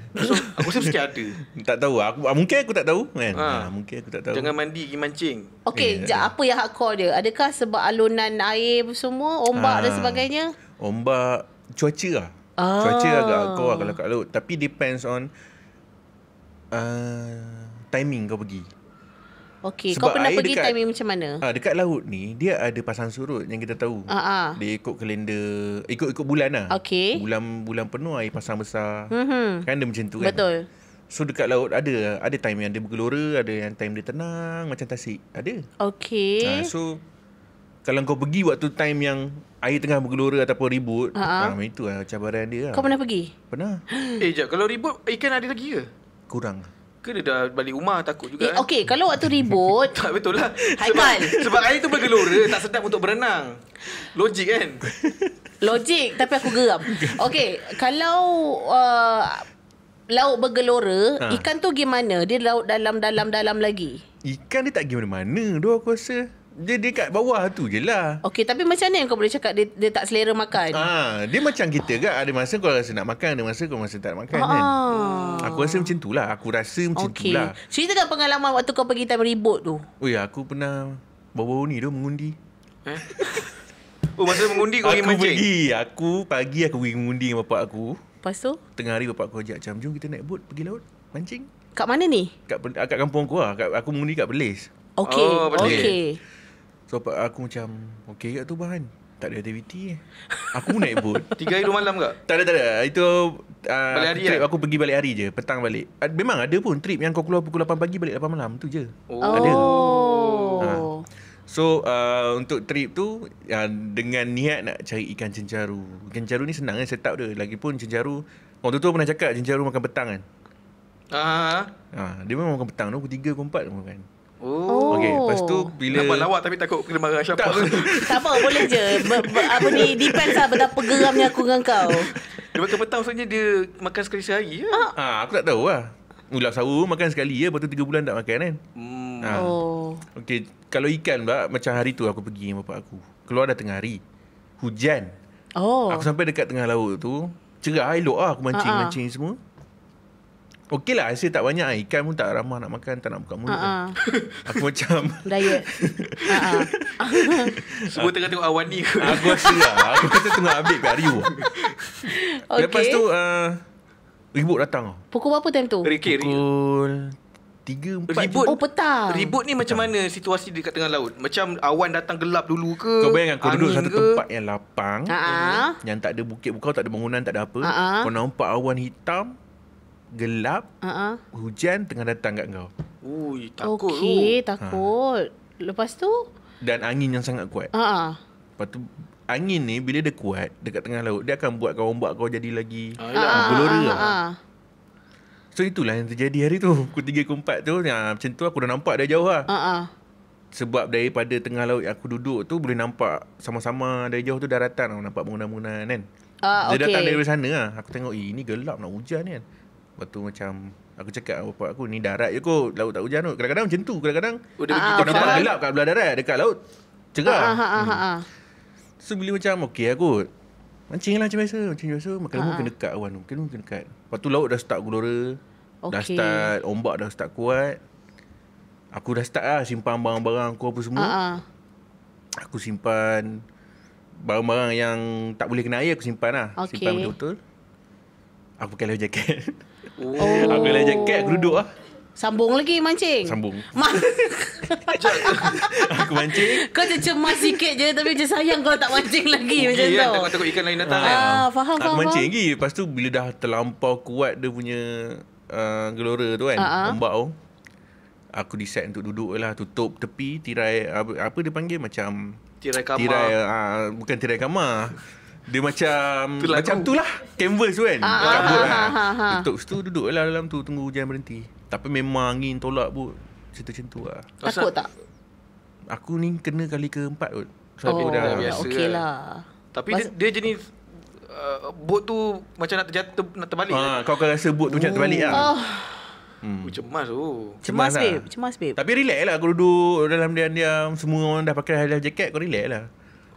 aku rasa mesti ada. tak tahu Aku, ah, mungkin aku tak tahu kan. Ha. ha. Mungkin aku tak tahu. Jangan mandi pergi mancing. Okay, ya. eh, jap, apa yang hardcore dia? Adakah sebab alunan air semua, ombak ha. dan ah. sebagainya? Ombak, cuaca lah. Oh. Cuaca agak kau ah. kuat kalau kat laut. Tapi depends on uh, timing kau pergi. Okay, Sebab kau pernah pergi dekat, timing macam mana? Uh, dekat laut ni, dia ada pasang surut yang kita tahu. Uh-huh. Dia ikut kalender, ikut-ikut bulan lah. Okay. Bulan, bulan penuh air pasang besar. Uh-huh. Kan dia macam tu kan? Betul. So dekat laut ada ada time yang dia bergelora, ada yang time dia tenang macam tasik. Ada. Okay. Uh, so kalau kau pergi waktu time yang air tengah bergelora ataupun ribut, uh-huh. ah, itu lah cabaran dia lah. Kau pernah pergi? Pernah. eh, sekejap. Kalau ribut, ikan ada lagi ke? Kurang. Kena dah balik rumah takut juga. Eh, kan? Okey, kalau waktu ribut. tak betul lah. Sebab, sebab air tu bergelora, tak sedap untuk berenang. Logik kan? Logik, tapi aku geram. Okey, kalau... Uh, Laut bergelora ha. Ikan tu gimana? Dia laut dalam-dalam-dalam lagi Ikan dia tak pergi mana-mana Dua aku rasa dia dekat bawah tu je lah. Okey, tapi macam mana kau boleh cakap dia, dia tak selera makan? Ha, dia macam kita kan. Ada masa kau rasa nak makan, ada masa kau rasa tak nak makan ha. kan. Ah. Aku rasa macam tu lah. Aku rasa macam okay. tu lah. Ceritakan pengalaman waktu kau pergi time ribut tu. Oh ya, aku pernah bawa-bawa ni tu mengundi. Huh? Ha? oh, masa mengundi kau pergi mancing? Aku pergi. Aku pagi aku pergi mengundi dengan bapak aku. Lepas tu? Tengah hari bapak aku ajak macam, jom kita naik bot pergi laut mancing. Kat mana ni? Kat, kat kampung aku lah. aku mengundi kat Belis. Okay. Oh, okay. okay. So aku macam Okay kat tu bahan Tak ada aktiviti Aku pun naik boat Tiga hari dua malam ke? Tak ada tak ada Itu uh, balik hari trip, ya? Aku pergi balik hari je Petang balik ah, Memang ada pun trip Yang kau keluar pukul 8 pagi Balik 8 malam tu je oh. Ada oh. Ah. So uh, untuk trip tu uh, Dengan niat nak cari ikan cencaru Ikan cencaru ni senang kan setup dia Lagipun cencaru Orang tu tu pernah cakap cencaru makan petang kan uh-huh. uh, Dia memang makan petang tu Pukul 3, pukul 4 pun kan. Oh. Okay, lepas tu bila... Nampak lawak tapi takut kena marah siapa. Tak, tak apa, boleh je. Be, be, apa ni, depends lah betapa geramnya aku dengan kau. Dia makan petang, maksudnya dia makan sekali sehari je. Ah. Ha, aku tak tahu lah. Ulat sawu makan sekali ya, lepas tiga bulan tak makan kan. Hmm. Ha. Oh. Okay, kalau ikan pula, macam hari tu aku pergi dengan bapak aku. Keluar dah tengah hari. Hujan. Oh. Aku sampai dekat tengah laut tu. Cerah, elok lah aku mancing-mancing uh ah, mancing semua. Okey lah hasil tak banyak lah. Ikan pun tak ramah nak makan Tak nak buka mulut uh-uh. kan. Aku macam Diet uh-uh. Semua tengah tengok awan ni Aku rasa lah Aku rasa tengah ambil Pak Rio okay. Lepas tu uh, Ribut datang Pukul berapa time tu? Rikir, Pukul Tiga, empat ribut, Oh petang Ribut ni macam mana Situasi dekat tengah laut Macam awan datang gelap dulu ke Kau bayangkan Kau duduk satu ke? tempat yang lapang uh-uh. Yang tak ada bukit bukau Tak ada bangunan Tak ada apa uh-uh. Kau nampak awan hitam gelap, uh-huh. hujan tengah datang kat kau. Ui, takut okay, tu. Okey, takut. Ha. Lepas tu? Dan angin yang sangat kuat. Uh-huh. Lepas tu, angin ni bila dia kuat dekat tengah laut, dia akan buat kau ombak kau jadi lagi uh-huh. gelora. Uh-huh. So, itulah yang terjadi hari tu. Pukul tiga, pukul empat tu. Ya, macam tu aku dah nampak dah jauh lah. Uh-huh. Sebab daripada tengah laut aku duduk tu, boleh nampak sama-sama dari jauh tu daratan. Nampak bangunan-bangunan kan. Uh, ah, okay. Dia datang dari sana lah. Aku tengok, eh, ini gelap nak hujan kan. Lepas tu macam Aku cakap dengan bapak aku Ni darat je kot Laut tak hujan kot Kadang-kadang macam tu Kadang-kadang Kau uh, oh, ah, nampak gelap kat belah darat Dekat laut Cerah uh, uh, uh, uh, uh. Hmm. So bila macam Okay lah kot Mancing lah macam biasa Mancing biasa Makan lembu uh, uh. kena dekat awan Makan lembu kena dekat Lepas tu laut dah start gelora okay. Dah start Ombak dah start kuat Aku dah start lah Simpan barang-barang aku Apa semua uh, uh. Aku simpan Barang-barang yang Tak boleh kena air Aku simpan lah okay. Simpan betul-betul Aku pakai life jacket Oh. Aku lagi jengkel aku duduk lah. Sambung lagi mancing. Sambung. Ma aku mancing. Kau je cemas sikit je tapi je sayang kau tak mancing lagi okay, macam ya, tu. Ya, kan, takut, takut ikan lain datang. Ah, kan. faham, aku faham. mancing lagi. Lepas tu bila dah terlampau kuat dia punya uh, gelora tu kan. Uh-huh. Ombak tu. Aku decide untuk duduk lah. Tutup tepi tirai. Apa, apa dia panggil macam... Tirai kamar. Tirai, uh, bukan tirai kamar. Dia macam itulah Macam tu lah Canvas tu kan ah, ah, ah, lah. ah, ah, ah. Tutup situ duduk lah dalam tu Tunggu hujan berhenti Tapi memang angin tolak pun Macam tu lah Takut tak? Aku ni kena kali keempat kot so, Oh dah biasa okay lah. Kan. lah. Tapi Mas- dia, dia jenis uh, Boat tu macam nak, terjat, nak terbalik ah, kan? Kau akan rasa boat tu macam terbalik lah oh. Hmm. Oh, cemas tu oh. Cemas, cemas lah. babe Cemas babe Tapi relax lah Kau duduk dalam diam-diam Semua orang dah pakai life jacket Kau relax lah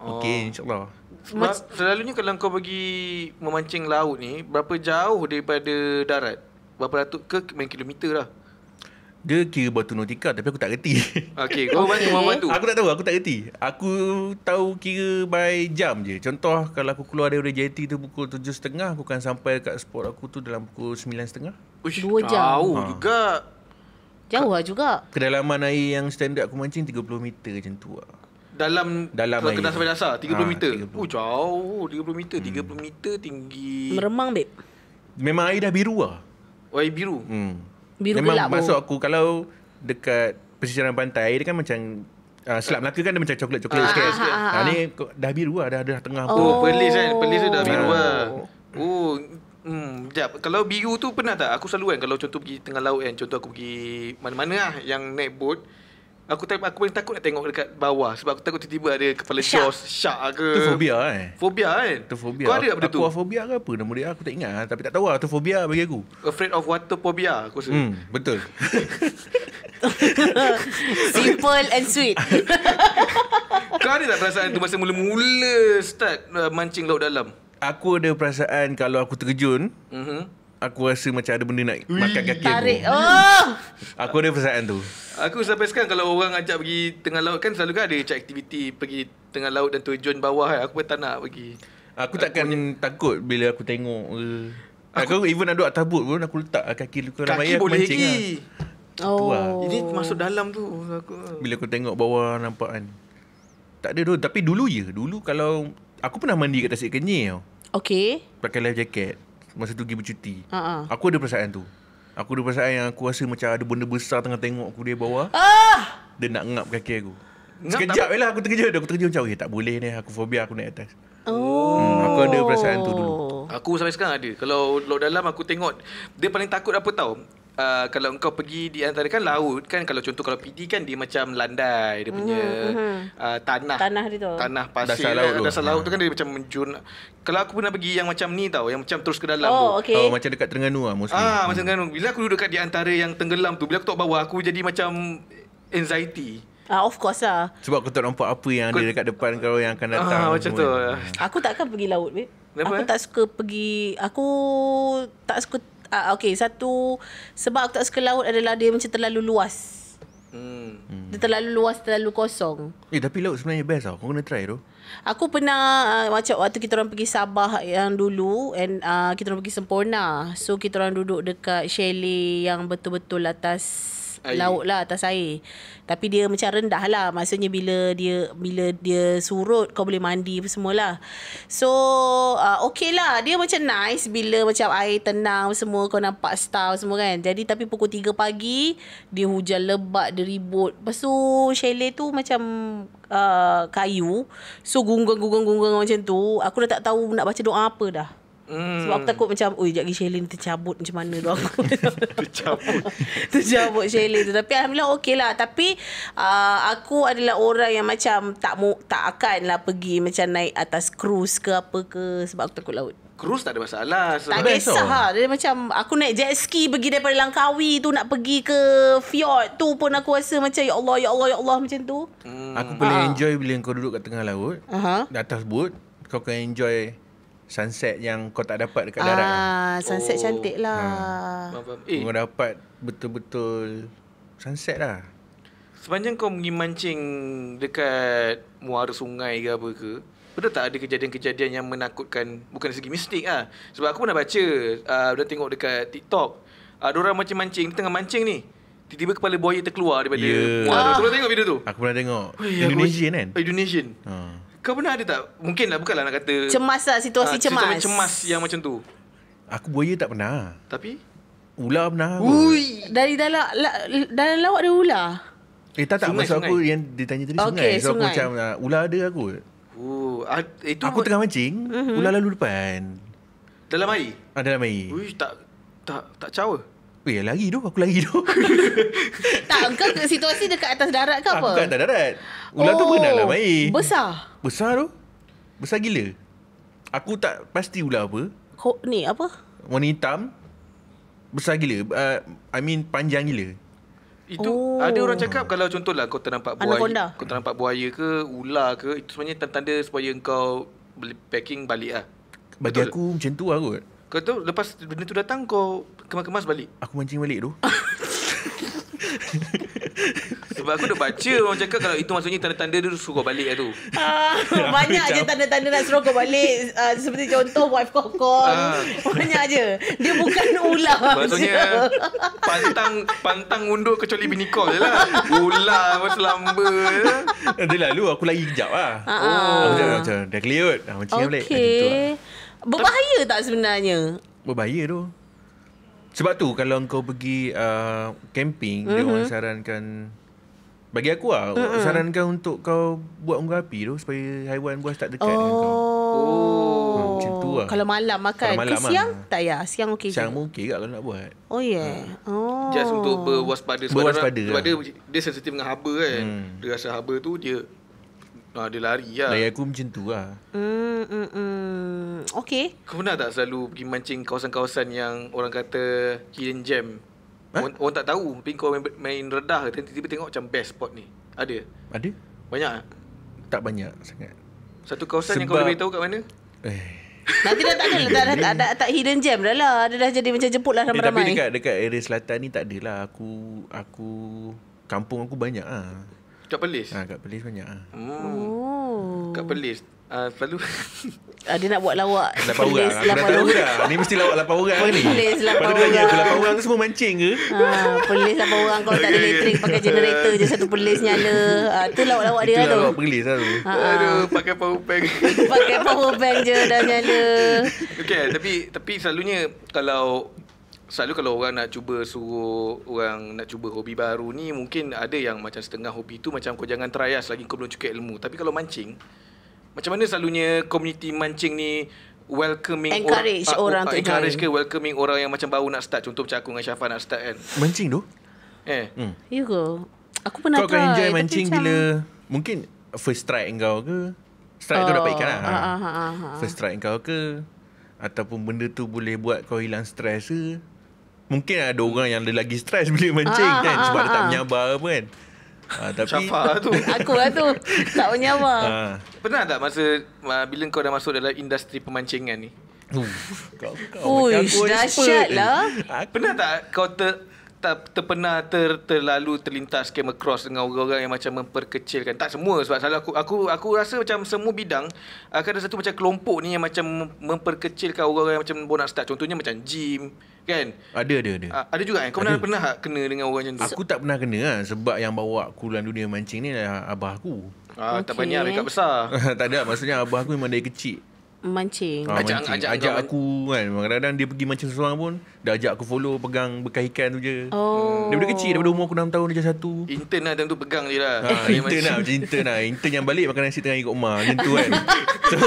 oh. Okay insyaAllah sebab selalunya kalau kau pergi memancing laut ni, berapa jauh daripada darat? Berapa ratus ke main kilometer lah? Dia kira batu nautika tapi aku tak kerti. Okay, kau okay. bantu, kau bantu. Aku tak tahu, aku tak kerti. Aku tahu kira by jam je. Contoh kalau aku keluar dari jetty tu pukul 7.30, aku akan sampai dekat spot aku tu dalam pukul 9.30. Ush, Dua jam. Jauh ha. juga. Jauh lah juga. Kedalaman air yang standard aku mancing 30 meter macam tu lah dalam dalam kena sampai dasar 30 ha, ah, meter. 30. Oh jauh 30 meter, hmm. 30 meter tinggi. Meremang beb. Memang air dah biru ah. Oh, air biru. Hmm. Biru Memang gelap. Memang masuk oh. aku kalau dekat pesisiran pantai dia kan macam uh, ah, Selat Melaka kan dia macam coklat-coklat ah, sikit. Ha, ha, ha. ni dah biru lah, dah, dah tengah. Oh, pun. pelis kan. Perlis tu dah biru ha. lah. Oh, hmm, sekejap. Kalau biru tu pernah tak? Aku selalu kan kalau contoh pergi tengah laut kan. Contoh aku pergi mana-mana lah yang naik boat. Hmm. Aku tak aku paling takut nak tengok dekat bawah sebab aku takut tiba-tiba ada kepala shark. shark ke. Tu fobia kan. Eh. Fobia kan. Eh? Tu fobia. Kau ada apa tu? Aku fobia ke apa nama dia aku tak ingat tapi tak tahu lah tu fobia bagi aku. Afraid of water phobia aku rasa. Hmm, betul. Simple and sweet. Kau ada tak perasaan tu masa mula-mula start uh, mancing laut dalam? Aku ada perasaan kalau aku terjun, mm-hmm. aku rasa macam ada benda nak Wee. makan kaki aku. Oh. Aku ada perasaan tu. Aku sampai sekarang kalau orang ajak pergi tengah laut kan selalu kan ada macam aktiviti pergi tengah laut dan terjun bawah kan. Aku pun tak nak pergi. Aku, aku takkan punya... takut bila aku tengok. aku, aku, even ada tabut pun aku letak kaki luka ramai kaki aku boleh mancing. Lah. lah. Oh. Lah. Ini masuk dalam tu. Aku. Bila aku tengok bawah nampak kan. Tak ada tu. Tapi dulu ya. Dulu kalau aku pernah mandi kat tasik kenyir. Okay. Pakai life jacket. Masa tu pergi bercuti. Uh-uh. Aku ada perasaan tu. Aku ada perasaan yang aku rasa macam ada benda besar tengah tengok aku dia bawah. Ah! Dia nak ngap kaki aku. Sekejap je lah aku terkejut. Aku terkejut macam, eh, tak boleh ni. Aku fobia aku naik atas. Oh. Hmm, aku ada perasaan tu dulu. Aku sampai sekarang ada. Kalau dalam aku tengok, dia paling takut apa tau uh, kalau engkau pergi di antara kan laut kan kalau contoh kalau PD kan dia macam landai dia punya mm-hmm. uh, tanah tanah dia tu tanah pasir dasar laut, dasar laut, tu kan hmm. dia macam menjun kalau aku pernah pergi yang macam ni tau yang macam terus ke dalam oh, tu okay. oh macam dekat Terengganu ah mostly ah hmm. macam Terengganu bila aku duduk dekat di antara yang tenggelam tu bila aku tengok bawah aku jadi macam anxiety Ah, of course lah. Sebab aku tak nampak apa yang aku... ada dekat depan kau yang akan datang. Ah, macam tu. Aku takkan pergi laut, babe. Aku tak suka pergi... Aku tak suka uh, ah, okay satu sebab aku tak suka laut adalah dia macam terlalu luas. Hmm. hmm. Dia terlalu luas, terlalu kosong. Eh tapi laut sebenarnya best tau. Kau kena try tu. Aku pernah uh, macam waktu kita orang pergi Sabah yang dulu and uh, kita orang pergi Semporna. So kita orang duduk dekat chalet yang betul-betul atas air. laut lah atas air. Tapi dia macam rendah lah. Maksudnya bila dia bila dia surut kau boleh mandi apa semua lah. So uh, okay lah. Dia macam nice bila macam air tenang semua. Kau nampak star semua kan. Jadi tapi pukul 3 pagi dia hujan lebat. Dia ribut. Lepas tu chalet tu macam uh, kayu. So gunggung gunggung gunggung macam tu. Aku dah tak tahu nak baca doa apa dah. Mm. Sebab aku takut macam Ui sekejap lagi Shailin tercabut macam mana tu aku Tercabut Tercabut Shailin tu Tapi Alhamdulillah okey lah Tapi uh, Aku adalah orang yang macam Tak mu, tak akan lah pergi Macam naik atas cruise ke apa ke Sebab aku takut laut Cruise tak ada masalah Tak kisah ha. Dia macam Aku naik jet ski Pergi daripada Langkawi tu Nak pergi ke Fjord tu pun Aku rasa macam Ya Allah Ya Allah Ya Allah Macam tu mm. Aku boleh ha. enjoy Bila kau duduk kat tengah laut uh-huh. Di atas boat Kau kena enjoy sunset yang kau tak dapat dekat darat. Ah, kan? sunset oh. cantik lah. Ha. Kau eh. dapat betul-betul sunset lah. Sepanjang kau pergi mancing dekat muara sungai ke apa ke, betul tak ada kejadian-kejadian yang menakutkan, bukan dari segi mistik lah. Sebab aku pernah baca, uh, ah, dah tengok dekat TikTok, uh, ah, ada orang macam mancing, tengah mancing ni. Tiba-tiba kepala buaya terkeluar daripada yeah. muara. Ah. Tengok video tu. Aku pernah tengok. Indonesian kan? Indonesian. Ha. Kau pernah ada tak? Mungkin lah bukanlah nak kata Cemas lah situasi uh, cemas Situasi cemas yang macam tu Aku buaya tak pernah Tapi? Ular pernah Ui. Dari dalam la, dalam lawak ada ular? Eh tak tak sungai, Maksud sungai. aku yang ditanya tadi okay, sungai So sungai. aku macam uh, ular ada aku uh, itu Aku tengah mancing uh-huh. Ular lalu depan Dalam air? Ah, dalam air Ui, Tak tak tak cawa? Weh, lari tu. Aku lari tu. tak, kau situasi dekat atas darat ke apa? Aku kat atas darat. Ular lah, oh, tu pernah lah main. Besar? Besar tu. Besar gila. Aku tak pasti ular apa. Ho, ni, apa? Warna hitam. Besar gila. Uh, I mean, panjang gila. Itu oh. ada orang cakap kalau contohlah kau ternampak buaya, kau ternampak buaya ke ular ke itu sebenarnya tanda-tanda supaya kau packing balik lah. Bagi Betul. aku macam tu lah kot. Kau tahu lepas benda tu datang kau kemas-kemas balik. Aku mancing balik tu. Sebab aku dah baca orang cakap kalau itu maksudnya tanda-tanda dia suruh kau balik lah tu. Ah, banyak je tanda-tanda nak suruh kau balik. Ah, seperti contoh wife kau call. Ah. banyak je. Dia bukan ular. Maksudnya pantang pantang undur kecuali bini kau je lah. Ular pun selamba. Nanti lalu aku lagi kejap lah. Uh-huh. Aku macam, macam dah keliut. Macam okay. Berbahaya tak sebenarnya? Berbahaya tu. Sebab tu kalau kau pergi uh, camping, uh-huh. dia mhm. orang sarankan bagi aku lah, uh-huh. sarankan untuk kau buat unggah api tu supaya haiwan buas tak dekat oh. dengan kau. Oh. Hmm, macam tu lah. Kalau malam makan. Kalau malam Ke siang lah. tak payah. Siang okey Siang pun okey kalau nak buat. Oh yeah. Hmm. Oh. Just untuk berwaspada. Berwaspada. Sebab, lah. sebab dia, dia sensitif dengan haba kan. Hmm. Dia rasa haba tu dia Ah, dia lari lah. Daya aku macam tu lah. Hmm, hmm, hmm. Okay. Kau pernah tak selalu pergi mancing kawasan-kawasan yang orang kata hidden gem? Ha? Orang, orang, tak tahu. Tapi kau main, main redah ke. Tiba-tiba tengok macam best spot ni. Ada? Ada. Banyak Tak banyak sangat. Satu kawasan Sebab... yang kau lebih tahu kat mana? Eh. Nanti dah tak ada dah, tak, tak, tak, hidden gem dah lah. Dia dah jadi macam jemput lah eh, ramai-ramai. Eh, tapi dekat, dekat area selatan ni tak ada lah. Aku, aku, kampung aku banyak ah. Kat Perlis? Ha, kat Perlis banyak lah. Oh. Kat Perlis. uh, selalu uh, dia nak buat lawak. Lapan orang. Lapan orang. Lapa orang. Ni mesti lawak lapan orang ni. Pelis lapan orang. Lapan orang semua mancing ke? Ha, pelis lapan orang kalau tak ada elektrik pakai generator je satu pelis nyala. Ha, tu lawak-lawak dia Itulah tu. Lawak pelis lah tu. Aduh, pakai power bank. pakai power bank je dah nyala. Okey, tapi tapi selalunya kalau Selalu kalau orang nak cuba suruh orang nak cuba hobi baru ni mungkin ada yang macam setengah hobi tu macam kau jangan try lah selagi kau belum cukup ilmu. Tapi kalau mancing macam mana selalunya komuniti mancing ni welcoming encourage or, ah, orang uh, ah, tu encourage ke welcoming orang yang macam baru nak start contoh macam aku dengan Syafa nak start kan. Mancing tu? Eh. Hmm. You ya go. Aku pernah kau try. Kau akan enjoy mancing bila macam... mungkin first try engkau ke? Strike oh, tu dapat ikan lah. Ha. Ha, ha, ha, ha. First strike kau ke? Ataupun benda tu boleh buat kau hilang stres ke? Mungkin ada orang yang lagi stres bila mancing ah, kan ah, sebab ah, dia tak ah, ah. menyabar apa kan. Ah tapi Siapa lah tu? Aku lah tu. Tak menyabar. Ah. Pernah tak masa uh, bila kau dah masuk dalam industri pemancingan ni? Uish, dahsyat lah. Pernah tak kau ter, terpernah ter, terlalu terlintas came across dengan orang-orang yang macam memperkecilkan tak semua sebab salah aku aku aku rasa macam semua bidang akan ada satu macam kelompok ni yang macam memperkecilkan orang-orang yang macam nak start contohnya macam gym kan ada ada ada ah, ada juga kan kau ada. pernah pernah kena dengan orang macam tu aku tak pernah kena lah, sebab yang bawa aku dalam dunia mancing ni adalah abah aku Ah, okay. Tak banyak mereka besar Tak ada Maksudnya abah aku memang dari kecil mancing. Ah, ajak, mancing. ajak, ajak, aku kan. kan. Kadang-kadang dia pergi mancing seorang pun, dia ajak aku follow pegang bekas tu je. Oh. Daripada kecil, daripada umur aku 6 tahun, dia satu. Intern lah, tu pegang lah. Ah, dia lah. Ha, intern lah, macam intern lah. Intern yang balik makan nasi tengah ikut rumah. Macam tu kan. so,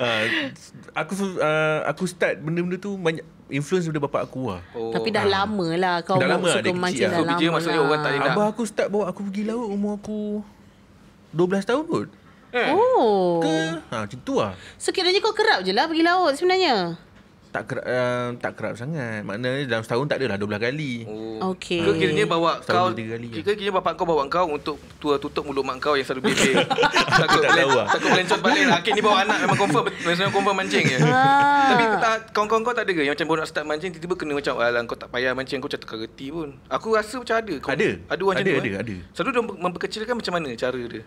ha, aku uh, aku start benda-benda tu banyak influence daripada bapak aku lah. Oh. Tapi dah ha. lama lah kau dah lama lah, suka lah, mancing lah. dah lama lah. Maksudnya Abah aku start bawa aku pergi laut umur aku 12 tahun kot. Eh. Oh. Ke? Ha, macam tu lah. So, kiranya kau kerap je lah pergi laut sebenarnya? Tak kerap, uh, tak kerap sangat. Maknanya dalam setahun tak adalah belah kali. Oh. Okay. Ke kiranya bawa setahun kau, kali kira kiranya bapak kau bawa kau untuk tua tutup mulut mak kau yang selalu bebek. takut tak tahu lah. Takut melencot balik lah. Akhir ni bawa anak memang confirm, memang confirm mancing je. Ah. Tapi tak, kawan-kawan kau tak ada ke yang macam baru nak start mancing, tiba-tiba kena macam, alang kau tak payah mancing, kau macam tukar reti pun. Aku rasa macam ada. Kau, ada. Ada orang ada, macam ada, tu. Ada, eh. ada, ada. Selalu dia memperkecilkan macam mana cara dia?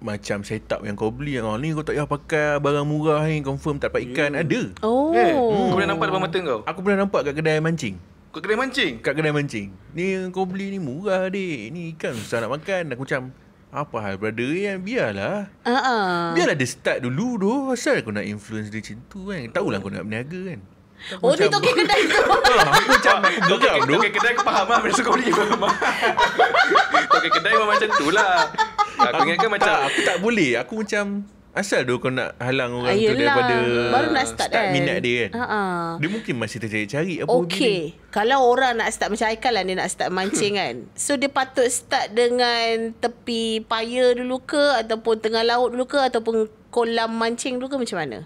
macam setup yang kau beli yang ni kau tak payah pakai barang murah ni confirm tak dapat ikan yeah. Hmm. ada. Oh. Kan? Hmm. Kau pernah nampak depan mata kau? Aku pernah nampak kat kedai mancing. Kat kedai mancing? Kat kedai mancing. Ni kau beli ni murah dik. Ni ikan susah nak makan. Aku macam apa hal brother kan biarlah. Ha uh-uh. Biarlah dia start dulu tu. Asal kau nak influence dia macam tu kan. Tahu lah kau nak berniaga kan. Aku oh macam, ni toke kedai tu Aku macam Aku geram tu Toke kedai aku faham lah kau suka beli lah. Toke kedai memang macam tu lah aku ingat kan macam aku tak boleh aku macam asal dulu kau nak halang orang Ayolah. tu daripada baru nak start, start kan minat dia kan uh-uh. dia mungkin masih tercari-cari apa okay. Dia. kalau orang nak start macam Aikal lah dia nak start mancing kan so dia patut start dengan tepi paya dulu ke ataupun tengah laut dulu ke ataupun kolam mancing dulu ke macam mana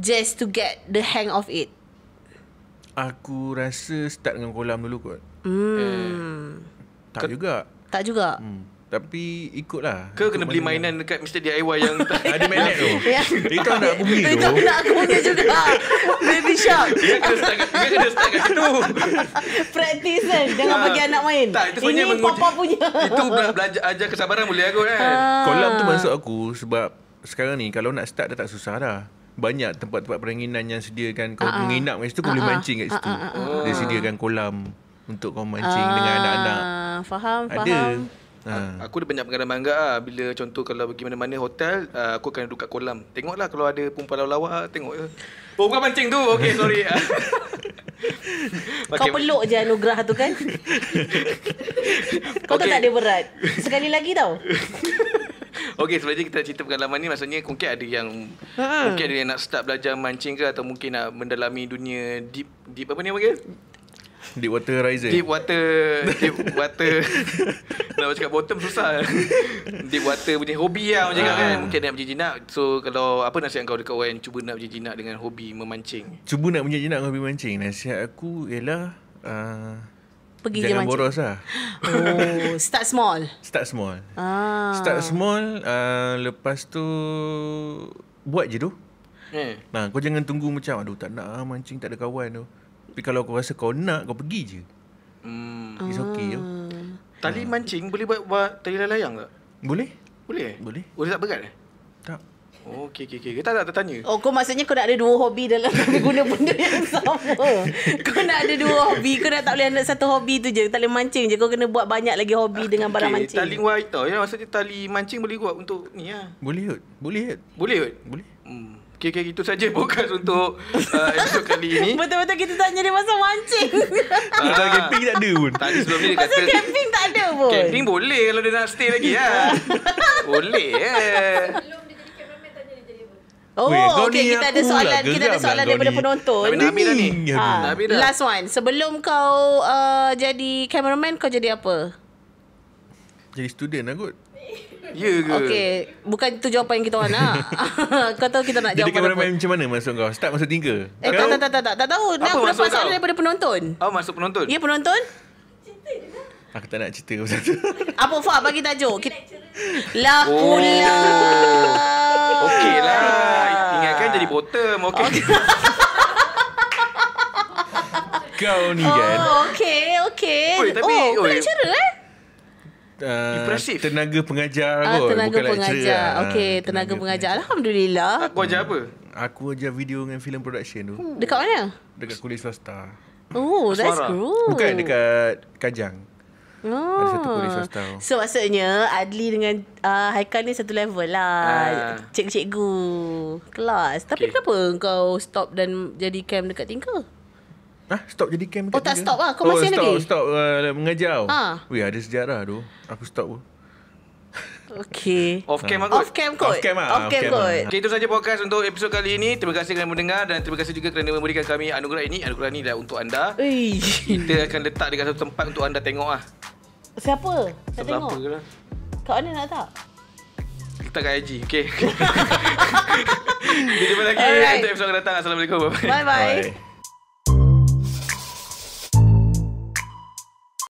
just to get the hang of it aku rasa start dengan kolam dulu kot hmm. Eh. tak K- juga tak juga hmm. Tapi ikutlah. Kau ikut kena beli mainan lah. dekat Mr. DIY yang ada ah, magnet tu. Ya. Itu nak aku beli tu. Itu nak aku punya juga. Baby shark. Dia kena start kat Praktis kan. Jangan ah. bagi anak main. Tak, itu Ini papa punya. itu belajar ajar kesabaran boleh aku kan. Kolam ah. tu masuk aku sebab sekarang ni kalau nak start dah tak susah dah. Banyak tempat-tempat peranginan yang sediakan kau uh menginap kat situ kau boleh mancing kat situ. Dia sediakan kolam untuk kau mancing dengan anak-anak. Faham, faham. Ada. Uh. Aku ada banyak pengalaman enggak lah. Bila contoh kalau pergi mana-mana hotel, ah, aku akan duduk kat kolam. Tengoklah kalau ada perempuan lawa-lawa, ah, tengok. Oh, bukan mancing tu. Okay, sorry. Kau okay. peluk je anugerah tu kan? Kau okay. tak ada berat. Sekali lagi tau. Okey sebenarnya kita cerita pengalaman ni maksudnya mungkin ada yang ha. mungkin ada yang nak start belajar mancing ke atau mungkin nak mendalami dunia deep deep apa ni panggil? Deep water rising Deep water Deep water Nak cakap bottom susah Deep water punya hobi lah Macam ha. kan Mungkin nak berjinak So kalau Apa nasihat kau dekat orang cuba nak berjinak Dengan hobi memancing Cuba nak berjinak Dengan hobi memancing Nasihat aku ialah uh, Pergi Jangan je boros lah Oh Start small Start small ah. Start small uh, Lepas tu Buat je tu Eh. Nah, kau jangan tunggu macam Aduh tak nak mancing Tak ada kawan tu tapi kalau kau rasa kau nak Kau pergi je hmm. It's okay uh. Tali ha. mancing Boleh buat, buat tali layang tak? Boleh Boleh? Eh? Boleh Boleh tak berat? Eh? Tak oh, Okey, okey, okey. Kita tak tertanya. Oh, kau maksudnya kau nak ada dua hobi dalam guna benda yang sama. Kau nak ada dua hobi, kau nak tak boleh ada satu hobi tu je. Tali mancing je. Kau kena buat banyak lagi hobi okay, ah, dengan barang mancing. Tali wire tau. Ya, maksudnya tali mancing boleh buat untuk ni lah. Ya. Boleh kot. Boleh kot. Boleh kot? Boleh. Hmm. KK itu saja podcast untuk uh, episod kali ini. Betul-betul kita tak jadi masa mancing. Pasal uh, camping tak ada pun. Tadi sebelum ni dia kata. Pasal camping tak ada pun. Camping boleh kalau dia nak stay lagi. ya. boleh. Eh. Oh, Weh, okay. Kita ada soalan, kita ada soalan daripada Donnie. penonton. Nabi dah ni. Nabi ah, dah. Last one. Sebelum kau uh, jadi cameraman, kau jadi apa? Jadi student lah kot. Ya ke? Okay. Bukan tu jawapan yang kita orang ah. nak. kau tahu kita nak jawab. Jadi kameraman macam mana masuk? kau? Start masa tiga? Eh kau? tak tak tak tak tak tahu. Apa masuk dapat soalan daripada penonton. Oh masuk penonton? Ya penonton? Aku tak nak cerita pasal tu. Apa Fah bagi tajuk? Oh. lah oh. pula. Ingatkan jadi bottom. Okey. Okay. kau ni oh, kan. Oh, okey, okey. Oi, tapi, oh, oi. Pelajar, uh, tenaga pengajar Ah kot. Tenaga Bukan pengajar. Lah. Okey, tenaga, tenaga pengajar. pengajar. Alhamdulillah. Aku ajar apa? Aku ajar video dengan film production tu. Hmm. Dekat mana? Dekat Kulis Swasta. Oh, Suara. that's cool. Bukan dekat Kajang. Oh. Ada satu oh. Kulis Swasta. So maksudnya Adli dengan uh, Haikal ni satu level lah. Uh. Ah. Cikgu-cikgu. Kelas. Tapi okay. kenapa kau stop dan jadi camp dekat tingkah? Hah? Stop jadi camp Oh tak juga? stop lah Kau masih oh, stop, lagi stop uh, Mengajar ha. Ah. Weh ada sejarah tu Aku stop pun Okay Off cam aku ah. Off cam kot Off cam lah Off cam lah. kot Okay itu sahaja podcast Untuk episod kali ini Terima kasih kerana mendengar Dan terima kasih juga Kerana memberikan kami Anugerah ini Anugerah ini adalah untuk anda Kita akan letak Dekat satu tempat Untuk anda tengok lah Siapa? Nak tengok? Apa ke lah. Kat mana nak tak? Letak kat IG Okay Kita jumpa lagi Untuk episod akan datang Assalamualaikum bye, bye.